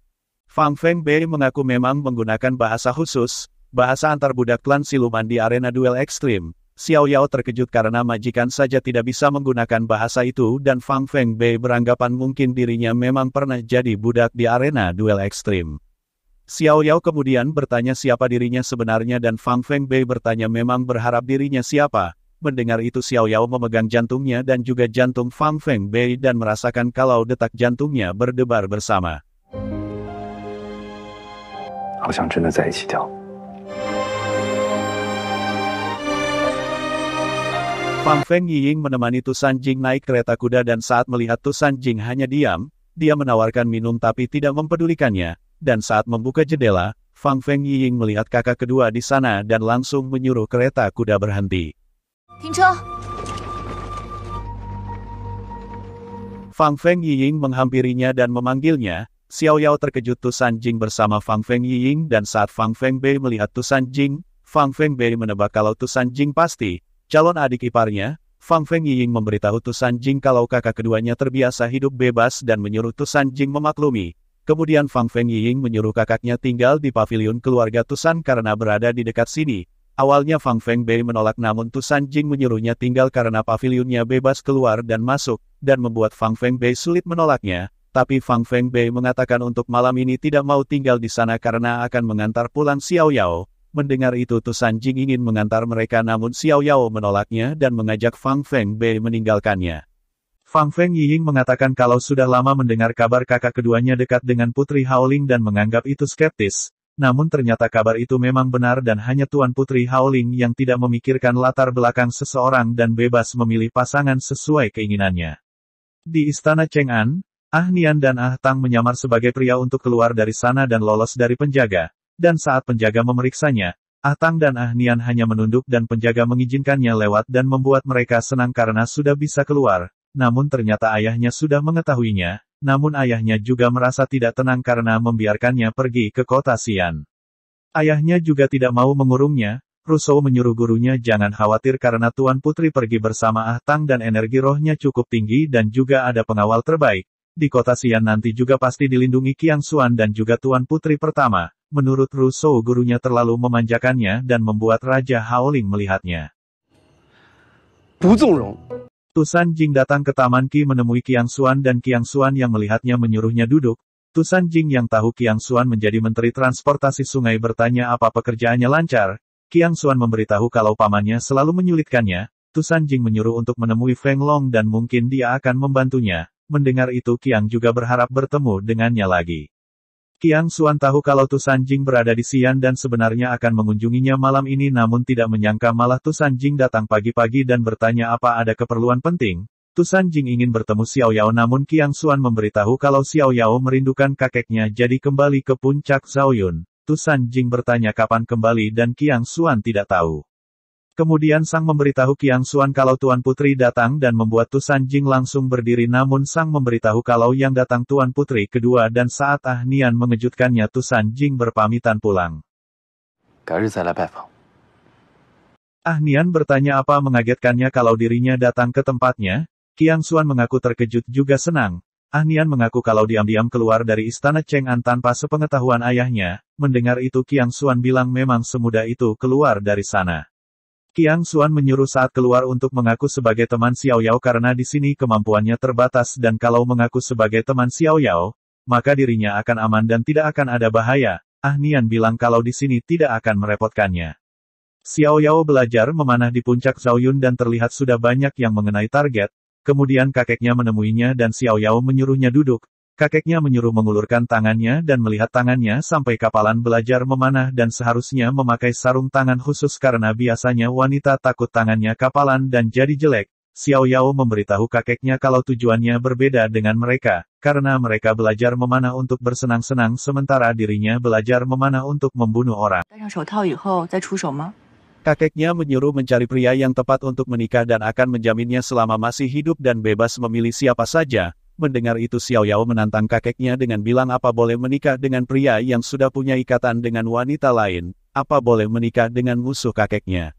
Fang Feng Bei mengaku memang menggunakan bahasa khusus, bahasa antar budak klan siluman di arena duel ekstrim. Xiao Yao terkejut karena majikan saja tidak bisa menggunakan bahasa itu dan Fang Feng Bei beranggapan mungkin dirinya memang pernah jadi budak di arena duel ekstrim. Xiao Yao kemudian bertanya siapa dirinya sebenarnya dan Fang Feng Bei bertanya memang berharap dirinya siapa, Mendengar itu Xiao Yao memegang jantungnya dan juga jantung Fang Feng Bei dan merasakan kalau detak jantungnya berdebar bersama. Fang Feng Ying menemani Tu Jing naik kereta kuda dan saat melihat Tu Jing hanya diam, dia menawarkan minum tapi tidak mempedulikannya, dan saat membuka jendela, Fang Feng Ying melihat kakak kedua di sana dan langsung menyuruh kereta kuda berhenti. Fang Feng Yiying menghampirinya dan memanggilnya, Xiao Yao terkejut Tusan Jing bersama Fang Feng Yiying dan saat Fang Feng Bei melihat Tusan Jing, Fang Feng Bei menebak kalau Tusan Jing pasti, calon adik iparnya, Fang Feng Yiying memberitahu Tusan Jing kalau kakak keduanya terbiasa hidup bebas dan menyuruh Tusan Jing memaklumi. Kemudian Fang Feng Yiying menyuruh kakaknya tinggal di pavilion keluarga Tusan karena berada di dekat sini, Awalnya Fang Feng Bei menolak namun Tusan Jing menyuruhnya tinggal karena pavilionnya bebas keluar dan masuk, dan membuat Fang Feng Bei sulit menolaknya, tapi Fang Feng Bei mengatakan untuk malam ini tidak mau tinggal di sana karena akan mengantar pulang Xiao Yao. Mendengar itu Tusan Jing ingin mengantar mereka namun Xiao Yao menolaknya dan mengajak Fang Feng Bei meninggalkannya. Fang Feng Ying mengatakan kalau sudah lama mendengar kabar kakak keduanya dekat dengan Putri Haoling dan menganggap itu skeptis, namun ternyata kabar itu memang benar dan hanya Tuan Putri Haoling yang tidak memikirkan latar belakang seseorang dan bebas memilih pasangan sesuai keinginannya. Di istana Cheng'an, Ah Nian dan Ah Tang menyamar sebagai pria untuk keluar dari sana dan lolos dari penjaga, dan saat penjaga memeriksanya, Ah Tang dan Ah Nian hanya menunduk dan penjaga mengizinkannya lewat dan membuat mereka senang karena sudah bisa keluar, namun ternyata ayahnya sudah mengetahuinya, namun ayahnya juga merasa tidak tenang karena membiarkannya pergi ke kota Sian. Ayahnya juga tidak mau mengurungnya, Rousseau menyuruh gurunya jangan khawatir karena Tuan Putri pergi bersama Ah Tang dan energi rohnya cukup tinggi dan juga ada pengawal terbaik. Di kota Sian nanti juga pasti dilindungi Kiang Suan dan juga Tuan Putri pertama. Menurut Rousseau gurunya terlalu memanjakannya dan membuat Raja Haoling melihatnya. Tusan Jing datang ke Taman Ki menemui Kiang Suan dan Kiang Suan yang melihatnya menyuruhnya duduk. Tusan Jing yang tahu Kiang Suan menjadi Menteri Transportasi Sungai bertanya apa pekerjaannya lancar. Kiang Suan memberitahu kalau pamannya selalu menyulitkannya. Tusan Jing menyuruh untuk menemui Feng Long dan mungkin dia akan membantunya. Mendengar itu Kiang juga berharap bertemu dengannya lagi. Kiang Suan tahu kalau Tusan Jing berada di Xi'an dan sebenarnya akan mengunjunginya malam ini namun tidak menyangka malah Tusan Jing datang pagi-pagi dan bertanya apa ada keperluan penting. Tusan Jing ingin bertemu Xiao Yao namun Kiang Suan memberitahu kalau Xiao Yao merindukan kakeknya jadi kembali ke puncak Zhaoyun. Tusan Jing bertanya kapan kembali dan Kiang Suan tidak tahu. Kemudian Sang memberitahu Kiang Suan kalau Tuan Putri datang dan membuat Tusan Jing langsung berdiri namun Sang memberitahu kalau yang datang Tuan Putri kedua dan saat Ah Nian mengejutkannya Tusan Jing berpamitan pulang. Ah Nian bertanya apa mengagetkannya kalau dirinya datang ke tempatnya, Kiang Suan mengaku terkejut juga senang. Ah Nian mengaku kalau diam-diam keluar dari istana Cheng An tanpa sepengetahuan ayahnya, mendengar itu Kiang Suan bilang memang semudah itu keluar dari sana. Qiang Xuan menyuruh saat keluar untuk mengaku sebagai teman Xiao Yao karena di sini kemampuannya terbatas dan kalau mengaku sebagai teman Xiao Yao, maka dirinya akan aman dan tidak akan ada bahaya. Ah Nian bilang kalau di sini tidak akan merepotkannya. Xiao Yao belajar memanah di puncak Zhao Yun dan terlihat sudah banyak yang mengenai target, kemudian kakeknya menemuinya dan Xiao Yao menyuruhnya duduk, Kakeknya menyuruh mengulurkan tangannya dan melihat tangannya sampai kapalan belajar memanah dan seharusnya memakai sarung tangan khusus karena biasanya wanita takut tangannya kapalan dan jadi jelek. Xiao Yao memberitahu kakeknya kalau tujuannya berbeda dengan mereka, karena mereka belajar memanah untuk bersenang-senang sementara dirinya belajar memanah untuk membunuh orang. Kakeknya menyuruh mencari pria yang tepat untuk menikah dan akan menjaminnya selama masih hidup dan bebas memilih siapa saja, Mendengar itu Xiao Yao menantang kakeknya dengan bilang apa boleh menikah dengan pria yang sudah punya ikatan dengan wanita lain, apa boleh menikah dengan musuh kakeknya.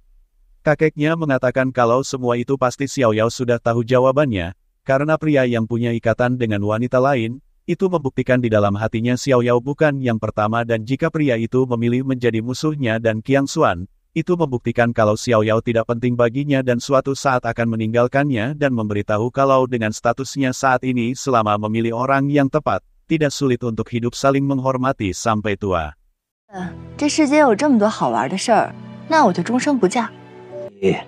Kakeknya mengatakan kalau semua itu pasti Xiao Yao sudah tahu jawabannya, karena pria yang punya ikatan dengan wanita lain, itu membuktikan di dalam hatinya Xiao Yao bukan yang pertama dan jika pria itu memilih menjadi musuhnya dan Qiang Xuan, itu membuktikan kalau Xiao Yao tidak penting baginya dan suatu saat akan meninggalkannya dan memberitahu kalau dengan statusnya saat ini selama memilih orang yang tepat, tidak sulit untuk hidup saling menghormati sampai tua. Uh, eh, 这世界有这么多好玩的事儿，那我就终生不嫁。Yeah.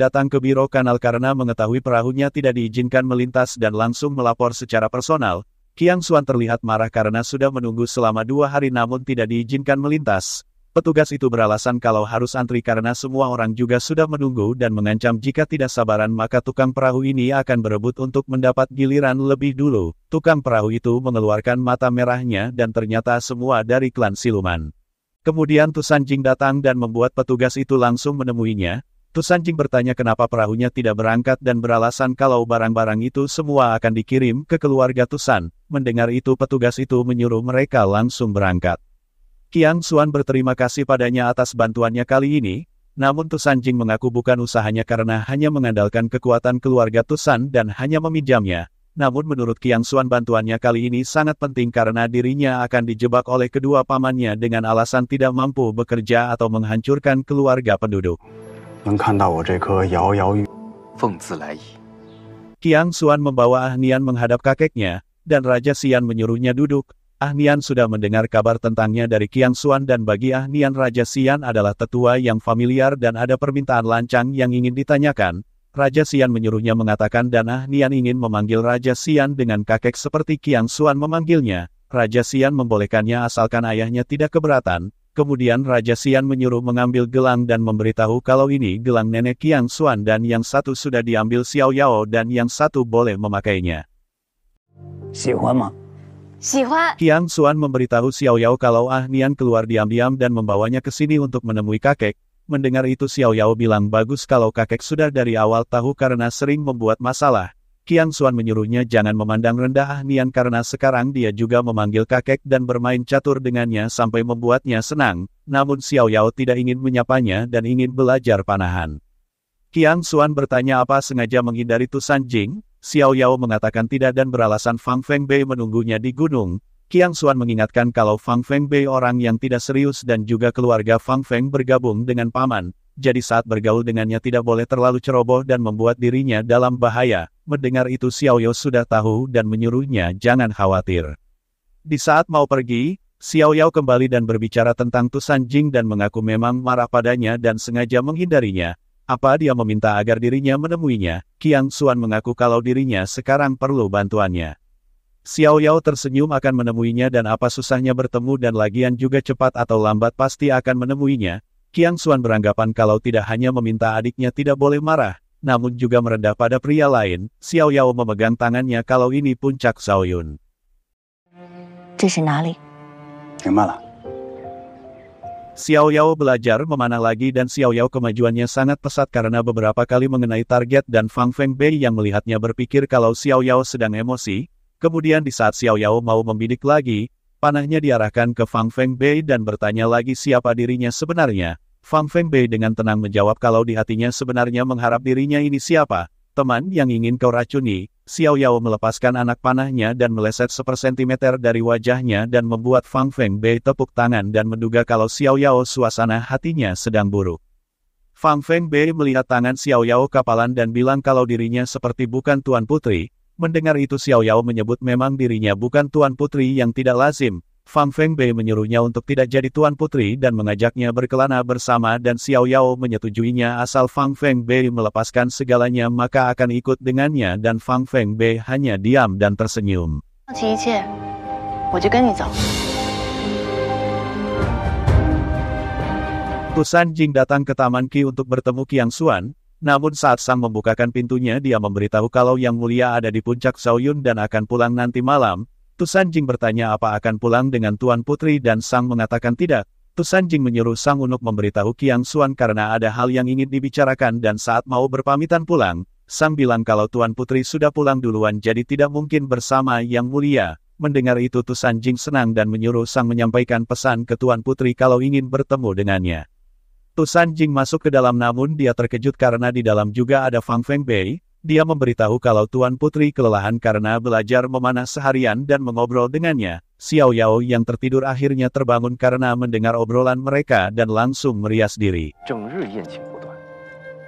datang ke Biro Kanal karena mengetahui perahunya tidak diizinkan melintas dan langsung melapor secara personal, Kiang Suan terlihat marah karena sudah menunggu selama dua hari namun tidak diizinkan melintas. Petugas itu beralasan kalau harus antri karena semua orang juga sudah menunggu dan mengancam jika tidak sabaran maka tukang perahu ini akan berebut untuk mendapat giliran lebih dulu. Tukang perahu itu mengeluarkan mata merahnya dan ternyata semua dari klan siluman. Kemudian Tusan Jing datang dan membuat petugas itu langsung menemuinya, Tusancing bertanya kenapa perahunya tidak berangkat dan beralasan kalau barang-barang itu semua akan dikirim ke keluarga Tusan. Mendengar itu petugas itu menyuruh mereka langsung berangkat. Kiang Suan berterima kasih padanya atas bantuannya kali ini, namun Tusanjing mengaku bukan usahanya karena hanya mengandalkan kekuatan keluarga Tusan dan hanya meminjamnya. Namun menurut Kiang Suan bantuannya kali ini sangat penting karena dirinya akan dijebak oleh kedua pamannya dengan alasan tidak mampu bekerja atau menghancurkan keluarga penduduk. Kiang Suan membawa Ah Nian menghadap kakeknya, dan Raja Xian menyuruhnya duduk. Ah Nian sudah mendengar kabar tentangnya dari Kiang Suan, dan bagi Ah Nian Raja Xian adalah tetua yang familiar dan ada permintaan lancang yang ingin ditanyakan. Raja Xian menyuruhnya mengatakan dan Ah Nian ingin memanggil Raja Xian dengan kakek seperti Kiang Suan memanggilnya. Raja Xian membolehkannya asalkan ayahnya tidak keberatan. Kemudian Raja Sian menyuruh mengambil gelang dan memberitahu kalau ini gelang nenek Kiang Suan dan yang satu sudah diambil Xiao Yao dan yang satu boleh memakainya. Kiang Suan memberitahu Xiao Yao kalau Ah Nian keluar diam-diam dan membawanya ke sini untuk menemui kakek. Mendengar itu Xiao Yao bilang bagus kalau kakek sudah dari awal tahu karena sering membuat masalah. Kiang Suan menyuruhnya jangan memandang rendah Ah Nian karena sekarang dia juga memanggil kakek dan bermain catur dengannya sampai membuatnya senang, namun Xiao Yao tidak ingin menyapanya dan ingin belajar panahan. Kiang Suan bertanya apa sengaja menghindari Tusan Jing, Xiao Yao mengatakan tidak dan beralasan Fang Feng Bei menunggunya di gunung. Kiang Suan mengingatkan kalau Fang Feng Bei orang yang tidak serius dan juga keluarga Fang Feng bergabung dengan paman, jadi saat bergaul dengannya tidak boleh terlalu ceroboh dan membuat dirinya dalam bahaya. Mendengar itu Xiaoyo sudah tahu dan menyuruhnya jangan khawatir. Di saat mau pergi, Xiaoyao kembali dan berbicara tentang Tusan Jing dan mengaku memang marah padanya dan sengaja menghindarinya. Apa dia meminta agar dirinya menemuinya? Qiang Xuan mengaku kalau dirinya sekarang perlu bantuannya. Xiao Yao tersenyum akan menemuinya dan apa susahnya bertemu dan lagian juga cepat atau lambat pasti akan menemuinya, Qiang Xuan beranggapan kalau tidak hanya meminta adiknya tidak boleh marah, namun juga merendah pada pria lain, Xiao Yao memegang tangannya kalau ini puncak Zhao Yun. Xiao Yao belajar memanah lagi dan Xiao Yao kemajuannya sangat pesat karena beberapa kali mengenai target dan Fang Feng Bei yang melihatnya berpikir kalau Xiao Yao sedang emosi, kemudian di saat Xiao Yao mau membidik lagi, panahnya diarahkan ke Fang Feng Bei dan bertanya lagi siapa dirinya sebenarnya, Fang Feng Bei dengan tenang menjawab kalau di hatinya sebenarnya mengharap dirinya ini siapa, teman yang ingin kau racuni, Xiao Yao melepaskan anak panahnya dan meleset sepersentimeter dari wajahnya dan membuat Fang Feng Bei tepuk tangan dan menduga kalau Xiao Yao suasana hatinya sedang buruk. Fang Feng Bei melihat tangan Xiao Yao kapalan dan bilang kalau dirinya seperti bukan Tuan Putri, mendengar itu Xiao Yao menyebut memang dirinya bukan Tuan Putri yang tidak lazim, Fang Feng Bei menyuruhnya untuk tidak jadi tuan putri dan mengajaknya berkelana bersama dan Xiao Yao menyetujuinya asal Fang Feng Bei melepaskan segalanya maka akan ikut dengannya dan Fang Feng Bei hanya diam dan tersenyum. Tusan Jing datang ke Taman Qi untuk bertemu Qiang Xuan, namun saat Sang membukakan pintunya dia memberitahu kalau Yang Mulia ada di puncak Xiaoyun dan akan pulang nanti malam, Tusan Jing bertanya apa akan pulang dengan Tuan Putri dan Sang mengatakan tidak. Tusan Jing menyuruh Sang Unuk memberitahu Kiang Suan karena ada hal yang ingin dibicarakan dan saat mau berpamitan pulang, Sang bilang kalau Tuan Putri sudah pulang duluan jadi tidak mungkin bersama Yang Mulia. Mendengar itu Tusan Jing senang dan menyuruh Sang menyampaikan pesan ke Tuan Putri kalau ingin bertemu dengannya. Tusan Jing masuk ke dalam namun dia terkejut karena di dalam juga ada Fang Feng Bei, dia memberitahu kalau Tuan Putri kelelahan karena belajar memanah seharian dan mengobrol dengannya. Xiao Yao yang tertidur akhirnya terbangun karena mendengar obrolan mereka dan langsung merias diri.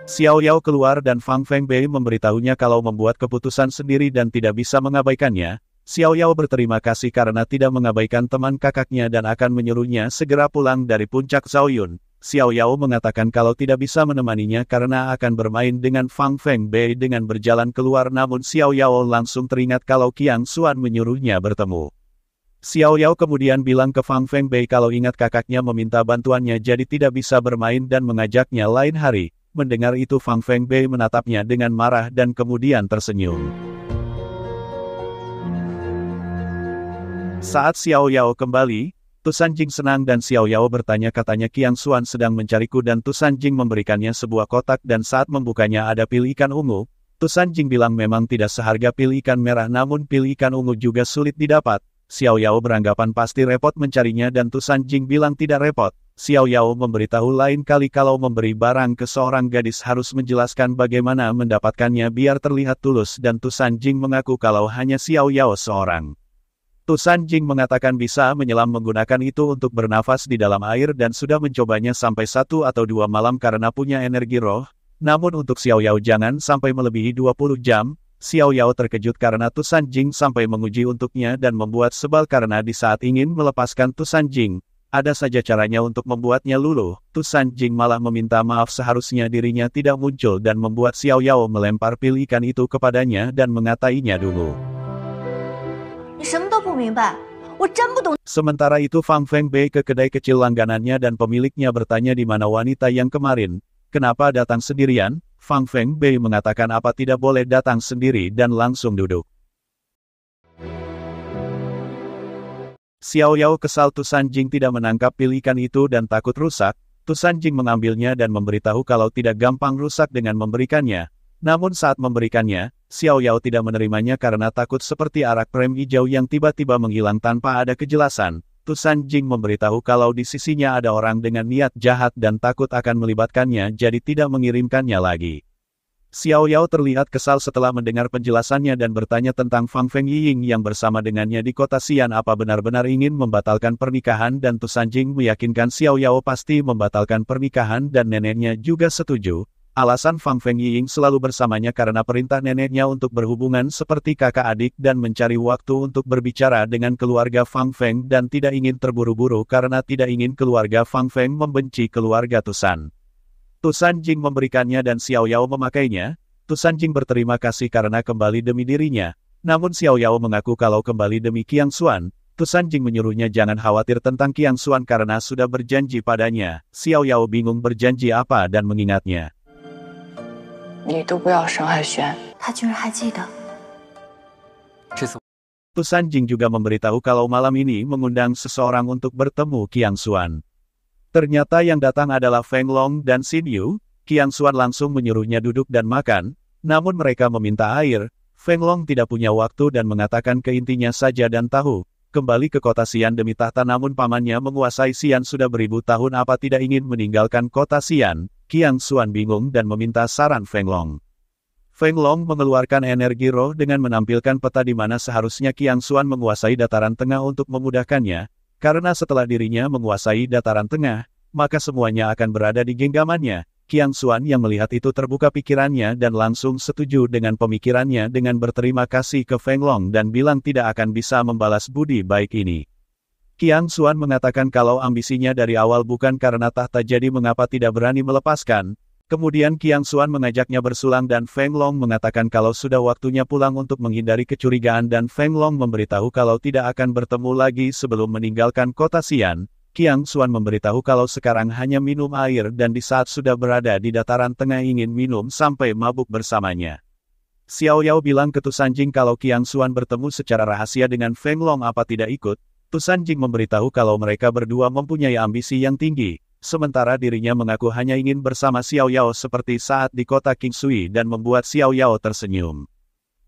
Xiao Yao keluar dan Fang Feng Bei memberitahunya kalau membuat keputusan sendiri dan tidak bisa mengabaikannya, Xiao Yao berterima kasih karena tidak mengabaikan teman kakaknya dan akan menyuruhnya segera pulang dari puncak Zhaoyun. Xiao Yao mengatakan kalau tidak bisa menemaninya karena akan bermain dengan Fang Feng Bei dengan berjalan keluar namun Xiao Yao langsung teringat kalau Qiang Suan menyuruhnya bertemu. Xiao Yao kemudian bilang ke Fang Feng Bei kalau ingat kakaknya meminta bantuannya jadi tidak bisa bermain dan mengajaknya lain hari. Mendengar itu Fang Feng Bei menatapnya dengan marah dan kemudian tersenyum. Saat Xiao Yao kembali, Tusanjing senang dan Xiao Yao bertanya katanya Kiang Suan sedang mencariku dan Tusanjing memberikannya sebuah kotak dan saat membukanya ada pil ikan ungu. Tusanjing bilang memang tidak seharga pil ikan merah namun pil ikan ungu juga sulit didapat. Xiao Yao beranggapan pasti repot mencarinya dan Tusanjing bilang tidak repot. Xiao Yao memberitahu lain kali kalau memberi barang ke seorang gadis harus menjelaskan bagaimana mendapatkannya biar terlihat tulus dan Tusanjing mengaku kalau hanya Xiao Yao seorang. Tusan Jing mengatakan bisa menyelam menggunakan itu untuk bernafas di dalam air dan sudah mencobanya sampai satu atau dua malam karena punya energi roh, namun untuk Xiao Yao jangan sampai melebihi 20 jam, Xiao Yao terkejut karena Tusan Jing sampai menguji untuknya dan membuat sebal karena di saat ingin melepaskan Tusan Jing, ada saja caranya untuk membuatnya luluh, Tusan Jing malah meminta maaf seharusnya dirinya tidak muncul dan membuat Xiao Yao melempar pil ikan itu kepadanya dan mengatainya dulu. 明白，我真不懂。Sementara itu Fang Feng Bei ke kedai kecil langganannya dan pemiliknya bertanya di mana wanita yang kemarin, kenapa datang sendirian? Fang Feng Bei mengatakan apa tidak boleh datang sendiri dan langsung duduk. Xiao Yao kesal Tusan Jing tidak menangkap pilikan itu dan takut rusak, Tusan Jing mengambilnya dan memberitahu kalau tidak gampang rusak dengan memberikannya, namun saat memberikannya, Xiao Yao tidak menerimanya karena takut seperti arak rem hijau yang tiba-tiba menghilang tanpa ada kejelasan. Tusan Jing memberitahu kalau di sisinya ada orang dengan niat jahat dan takut akan melibatkannya jadi tidak mengirimkannya lagi. Xiao Yao terlihat kesal setelah mendengar penjelasannya dan bertanya tentang Fang Feng Ying yang bersama dengannya di kota Xian apa benar-benar ingin membatalkan pernikahan dan Tusan Jing meyakinkan Xiao Yao pasti membatalkan pernikahan dan neneknya juga setuju. Alasan Fang Feng Ying selalu bersamanya karena perintah neneknya untuk berhubungan seperti kakak adik dan mencari waktu untuk berbicara dengan keluarga Fang Feng dan tidak ingin terburu-buru karena tidak ingin keluarga Fang Feng membenci keluarga Tusan. Tusan Jing memberikannya dan Xiao Yao memakainya, Tusan Jing berterima kasih karena kembali demi dirinya, namun Xiao Yao mengaku kalau kembali demi Qiang Xuan, Tusan Jing menyuruhnya jangan khawatir tentang Qiang Xuan karena sudah berjanji padanya, Xiao Yao bingung berjanji apa dan mengingatnya. Sanjing juga memberitahu kalau malam ini mengundang seseorang untuk bertemu Qiang Xuan. Ternyata yang datang adalah Feng Long dan Xin Yu, Qiang Xuan langsung menyuruhnya duduk dan makan, namun mereka meminta air, Feng Long tidak punya waktu dan mengatakan keintinya saja dan tahu, kembali ke kota Xian demi tahta namun pamannya menguasai Xian sudah beribu tahun apa tidak ingin meninggalkan kota Xian, Kiang Xuan bingung dan meminta saran Feng Long. Feng Long mengeluarkan energi roh dengan menampilkan peta di mana seharusnya Kiang Xuan menguasai dataran tengah untuk memudahkannya, karena setelah dirinya menguasai dataran tengah, maka semuanya akan berada di genggamannya. Kiang Xuan yang melihat itu terbuka pikirannya dan langsung setuju dengan pemikirannya dengan berterima kasih ke Feng Long dan bilang tidak akan bisa membalas budi baik ini. Qiang Xuan mengatakan kalau ambisinya dari awal bukan karena tahta jadi mengapa tidak berani melepaskan. Kemudian Qiang Xuan mengajaknya bersulang dan Feng Long mengatakan kalau sudah waktunya pulang untuk menghindari kecurigaan dan Feng Long memberitahu kalau tidak akan bertemu lagi sebelum meninggalkan kota Xian. Qiang Xuan memberitahu kalau sekarang hanya minum air dan di saat sudah berada di dataran tengah ingin minum sampai mabuk bersamanya. Xiao Yao bilang ke Tusanjing kalau Qiang Xuan bertemu secara rahasia dengan Feng Long apa tidak ikut, Tusan Jing memberitahu kalau mereka berdua mempunyai ambisi yang tinggi, sementara dirinya mengaku hanya ingin bersama Xiao Yao seperti saat di kota Kingsui dan membuat Xiao Yao tersenyum.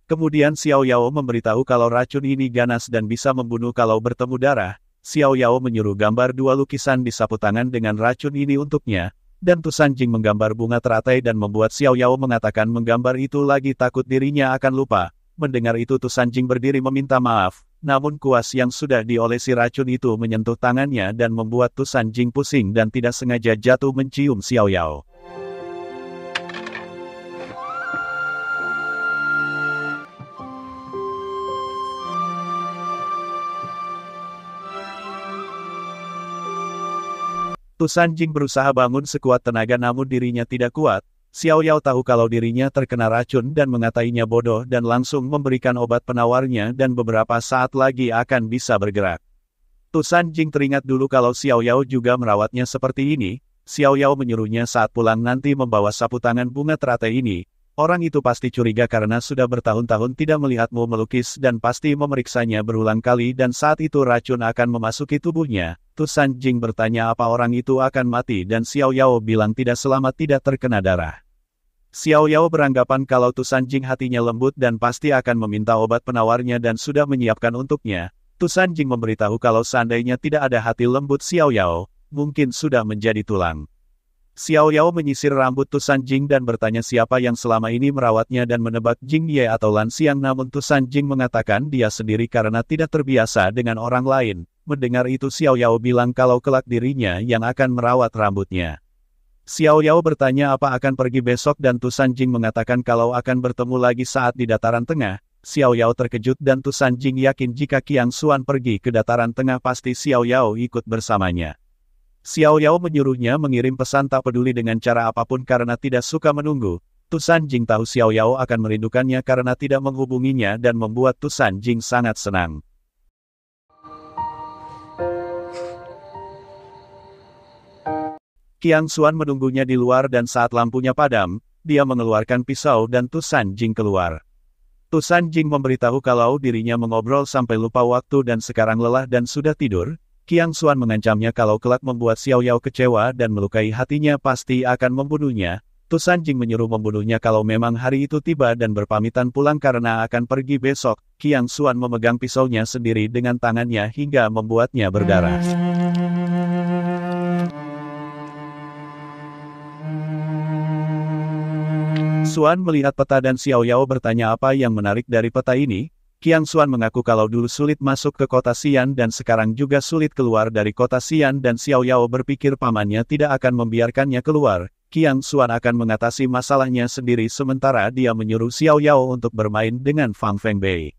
Kemudian Xiao Yao memberitahu kalau racun ini ganas dan bisa membunuh kalau bertemu darah, Xiao Yao menyuruh gambar dua lukisan di sapu tangan dengan racun ini untuknya, dan Tusan Jing menggambar bunga teratai dan membuat Xiao Yao mengatakan menggambar itu lagi takut dirinya akan lupa. Mendengar itu Tusan Jing berdiri meminta maaf, namun kuas yang sudah diolesi racun itu menyentuh tangannya dan membuat Tusan Jing pusing dan tidak sengaja jatuh mencium Xiao Yao. Tusan Jing berusaha bangun sekuat tenaga namun dirinya tidak kuat, Xiao Yao tahu kalau dirinya terkena racun dan mengatainya bodoh dan langsung memberikan obat penawarnya dan beberapa saat lagi akan bisa bergerak. Tu Jing teringat dulu kalau Xiao Yao juga merawatnya seperti ini, Xiao Yao menyuruhnya saat pulang nanti membawa sapu tangan bunga teratai ini, Orang itu pasti curiga karena sudah bertahun-tahun tidak melihatmu melukis dan pasti memeriksanya berulang kali dan saat itu racun akan memasuki tubuhnya. Tu San Jing bertanya apa orang itu akan mati dan Xiao Yao bilang tidak selama tidak terkena darah. Xiao Yao beranggapan kalau Tu San Jing hatinya lembut dan pasti akan meminta obat penawarnya dan sudah menyiapkan untuknya. Tu San Jing memberitahu kalau seandainya tidak ada hati lembut Xiao Yao, mungkin sudah menjadi tulang. Xiao Yao menyisir rambut Tusan Jing dan bertanya siapa yang selama ini merawatnya dan menebak Jing Ye atau Lan Xiang namun Tusan Jing mengatakan dia sendiri karena tidak terbiasa dengan orang lain. Mendengar itu Xiao Yao bilang kalau kelak dirinya yang akan merawat rambutnya. Xiao Yao bertanya apa akan pergi besok dan Tusan Jing mengatakan kalau akan bertemu lagi saat di dataran tengah. Xiao Yao terkejut dan Tusan Jing yakin jika Qiang Xuan pergi ke dataran tengah pasti Xiao Yao ikut bersamanya. Xiao Yao menyuruhnya mengirim pesan tak peduli dengan cara apapun karena tidak suka menunggu. Tusan Jing tahu Xiao Yao akan merindukannya karena tidak menghubunginya dan membuat Tusan Jing sangat senang. Qiang Xuan menunggunya di luar dan saat lampunya padam, dia mengeluarkan pisau dan Tusan Jing keluar. Tusan Jing memberitahu kalau dirinya mengobrol sampai lupa waktu dan sekarang lelah dan sudah tidur, Kiang Suan mengancamnya kalau kelak membuat Xiao Yao kecewa dan melukai hatinya pasti akan membunuhnya. Tu Jing menyuruh membunuhnya kalau memang hari itu tiba dan berpamitan pulang karena akan pergi besok. Kiang Suan memegang pisaunya sendiri dengan tangannya hingga membuatnya berdarah. Suan melihat peta dan Xiao Yao bertanya apa yang menarik dari peta ini, Qian Xuan mengaku kalau dulu sulit masuk ke kota Xian dan sekarang juga sulit keluar dari kota Xian dan Xiao Yao berpikir pamannya tidak akan membiarkannya keluar, Qian Xuan akan mengatasi masalahnya sendiri sementara dia menyuruh Xiao Yao untuk bermain dengan Fang Fengbei.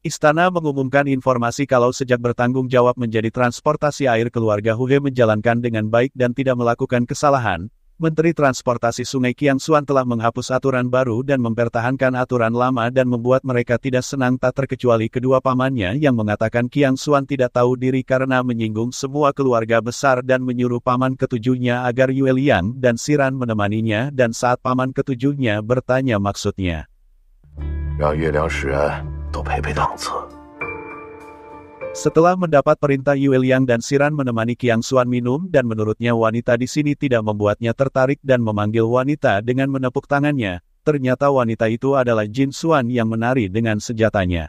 Istana mengumumkan informasi kalau sejak bertanggung jawab menjadi transportasi air keluarga Huhe menjalankan dengan baik dan tidak melakukan kesalahan, Menteri Transportasi Sungai Kiang Suan telah menghapus aturan baru dan mempertahankan aturan lama dan membuat mereka tidak senang tak terkecuali kedua pamannya yang mengatakan Kiang Suan tidak tahu diri karena menyinggung semua keluarga besar dan menyuruh paman ketujuhnya agar Yue Liang dan Siran menemaninya dan saat paman ketujuhnya bertanya maksudnya. 让月亮使人都陪陪档次。setelah mendapat perintah Yue Liang dan Siran menemani Kiang Suan minum dan menurutnya wanita di sini tidak membuatnya tertarik dan memanggil wanita dengan menepuk tangannya, ternyata wanita itu adalah Jin Suan yang menari dengan senjatanya.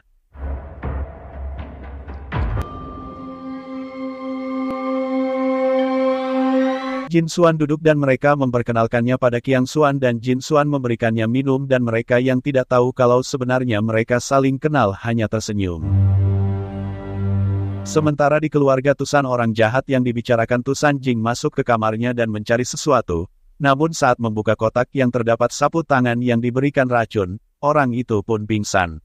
Jin Suan duduk dan mereka memperkenalkannya pada Kiang Suan dan Jin Suan memberikannya minum dan mereka yang tidak tahu kalau sebenarnya mereka saling kenal hanya tersenyum. Sementara di keluarga Tusan orang jahat yang dibicarakan Tusan Jing masuk ke kamarnya dan mencari sesuatu, namun saat membuka kotak yang terdapat sapu tangan yang diberikan racun, orang itu pun pingsan.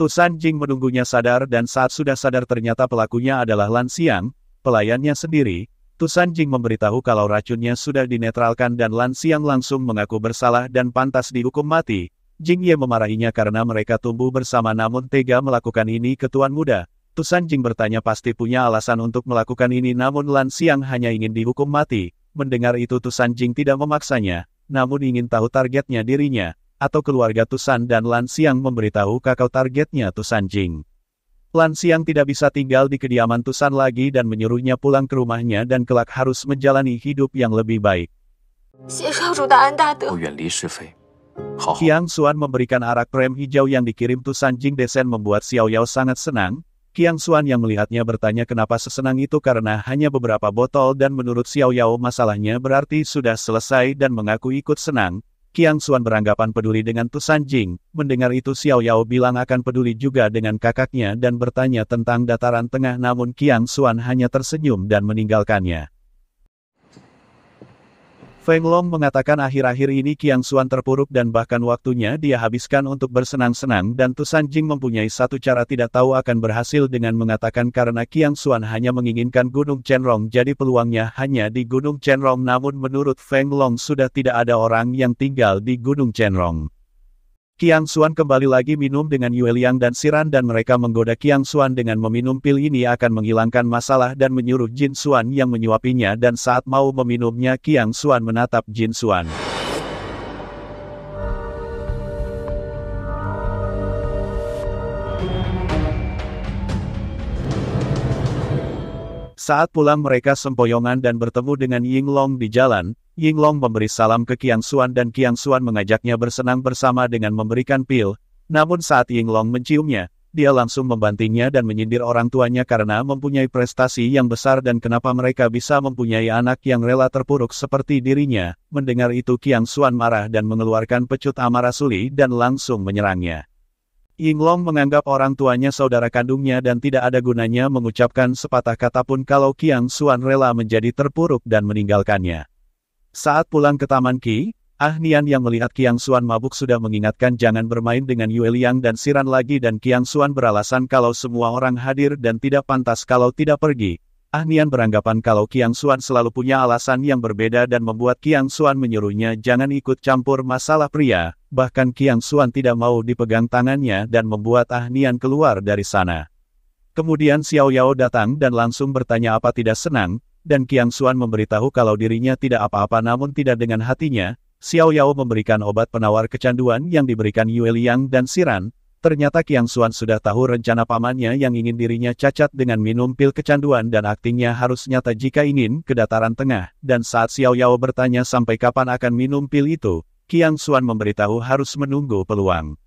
Tusan Jing menunggunya sadar dan saat sudah sadar ternyata pelakunya adalah Lan Xiang, pelayannya sendiri, Tusan Jing memberitahu kalau racunnya sudah dinetralkan dan Lan Xiang langsung mengaku bersalah dan pantas dihukum mati, Jing Ye memarahinya karena mereka tumbuh bersama namun tega melakukan ini ke Tuan Muda, Tusan Jing bertanya pasti punya alasan untuk melakukan ini namun Lan Xiang hanya ingin dihukum mati. Mendengar itu Tusan Jing tidak memaksanya, namun ingin tahu targetnya dirinya, atau keluarga Tusan dan Lan Xiang memberitahu kakau targetnya Tusan Jing. Lan Xiang tidak bisa tinggal di kediaman Tusan lagi dan menyuruhnya pulang ke rumahnya dan kelak harus menjalani hidup yang lebih baik. Kiang Xuan memberikan arak rem hijau yang dikirim Tusan Jing desain membuat Xiao Yao sangat senang, Qiang Xuan yang melihatnya bertanya kenapa sesenang itu karena hanya beberapa botol dan menurut Xiao Yao masalahnya berarti sudah selesai dan mengaku ikut senang. Qiang Xuan beranggapan peduli dengan Tusan Jing, mendengar itu Xiao Yao bilang akan peduli juga dengan kakaknya dan bertanya tentang dataran tengah namun Qiang Xuan hanya tersenyum dan meninggalkannya. Feng Long mengatakan akhir-akhir ini Qiang Xuan terpuruk dan bahkan waktunya dia habiskan untuk bersenang-senang dan Tusan Jing mempunyai satu cara tidak tahu akan berhasil dengan mengatakan karena Qiang Xuan hanya menginginkan Gunung Chenrong jadi peluangnya hanya di Gunung Chenrong namun menurut Feng Long sudah tidak ada orang yang tinggal di Gunung Chenrong. Qiang Xuan kembali lagi minum dengan Yue Liang dan Siran dan mereka menggoda Qiang Xuan dengan meminum pil ini akan menghilangkan masalah dan menyuruh Jin Xuan yang menyuapinya dan saat mau meminumnya Qiang Xuan menatap Jin Xuan. Saat pulang mereka sempoyongan dan bertemu dengan Ying Long di jalan, Yinglong memberi salam ke Qiang Xuan dan Qiang Xuan mengajaknya bersenang bersama dengan memberikan pil, namun saat Yinglong menciumnya, dia langsung membantingnya dan menyindir orang tuanya karena mempunyai prestasi yang besar dan kenapa mereka bisa mempunyai anak yang rela terpuruk seperti dirinya. Mendengar itu Qiang Xuan marah dan mengeluarkan pecut amarah Suli dan langsung menyerangnya. Yinglong menganggap orang tuanya saudara kandungnya dan tidak ada gunanya mengucapkan sepatah kata pun kalau Qiang Xuan rela menjadi terpuruk dan meninggalkannya. Saat pulang ke Taman Ki, Ah Nian yang melihat Kiang Suan mabuk sudah mengingatkan jangan bermain dengan Yue Liang dan Siran lagi dan Kiang Suan beralasan kalau semua orang hadir dan tidak pantas kalau tidak pergi. Ah Nian beranggapan kalau Kiang Suan selalu punya alasan yang berbeda dan membuat Kiang Suan menyuruhnya jangan ikut campur masalah pria, bahkan Kiang Suan tidak mau dipegang tangannya dan membuat Ah Nian keluar dari sana. Kemudian Xiao Yao datang dan langsung bertanya apa tidak senang, dan Qiang Xuan memberitahu kalau dirinya tidak apa-apa namun tidak dengan hatinya, Xiao Yao memberikan obat penawar kecanduan yang diberikan Yue Liang dan Siran, ternyata Qiang Xuan sudah tahu rencana pamannya yang ingin dirinya cacat dengan minum pil kecanduan dan aktingnya harus nyata jika ingin ke dataran tengah, dan saat Xiao Yao bertanya sampai kapan akan minum pil itu, Qiang Xuan memberitahu harus menunggu peluang.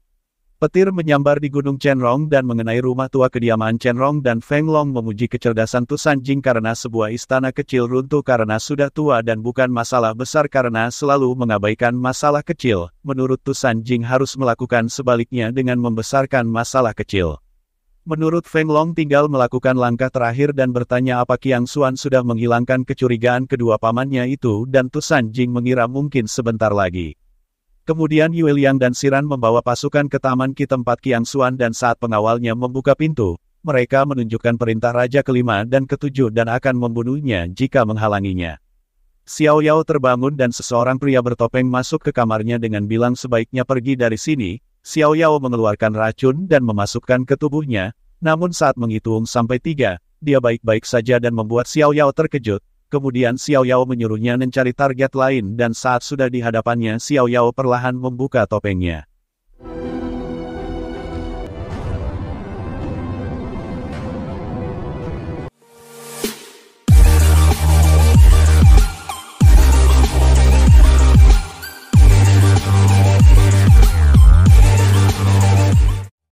Petir menyambar di Gunung Chenrong dan mengenai rumah tua kediaman Chenrong dan Feng Long memuji kecerdasan Tu Jing karena sebuah istana kecil runtuh karena sudah tua dan bukan masalah besar karena selalu mengabaikan masalah kecil. Menurut Tu Jing harus melakukan sebaliknya dengan membesarkan masalah kecil. Menurut Feng Long tinggal melakukan langkah terakhir dan bertanya apa Kiang Xuan sudah menghilangkan kecurigaan kedua pamannya itu dan Tu Jing mengira mungkin sebentar lagi. Kemudian Yue Liang dan Siran membawa pasukan ke taman ke tempat Kiang Xuan dan saat pengawalnya membuka pintu, mereka menunjukkan perintah Raja kelima dan ketujuh dan akan membunuhnya jika menghalanginya. Xiao Yao terbangun dan seseorang pria bertopeng masuk ke kamarnya dengan bilang sebaiknya pergi dari sini, Xiao Yao mengeluarkan racun dan memasukkan ke tubuhnya, namun saat menghitung sampai tiga, dia baik-baik saja dan membuat Xiao Yao terkejut, Kemudian Xiao Yao menyuruhnya mencari target lain dan saat sudah di hadapannya Xiao Yao perlahan membuka topengnya.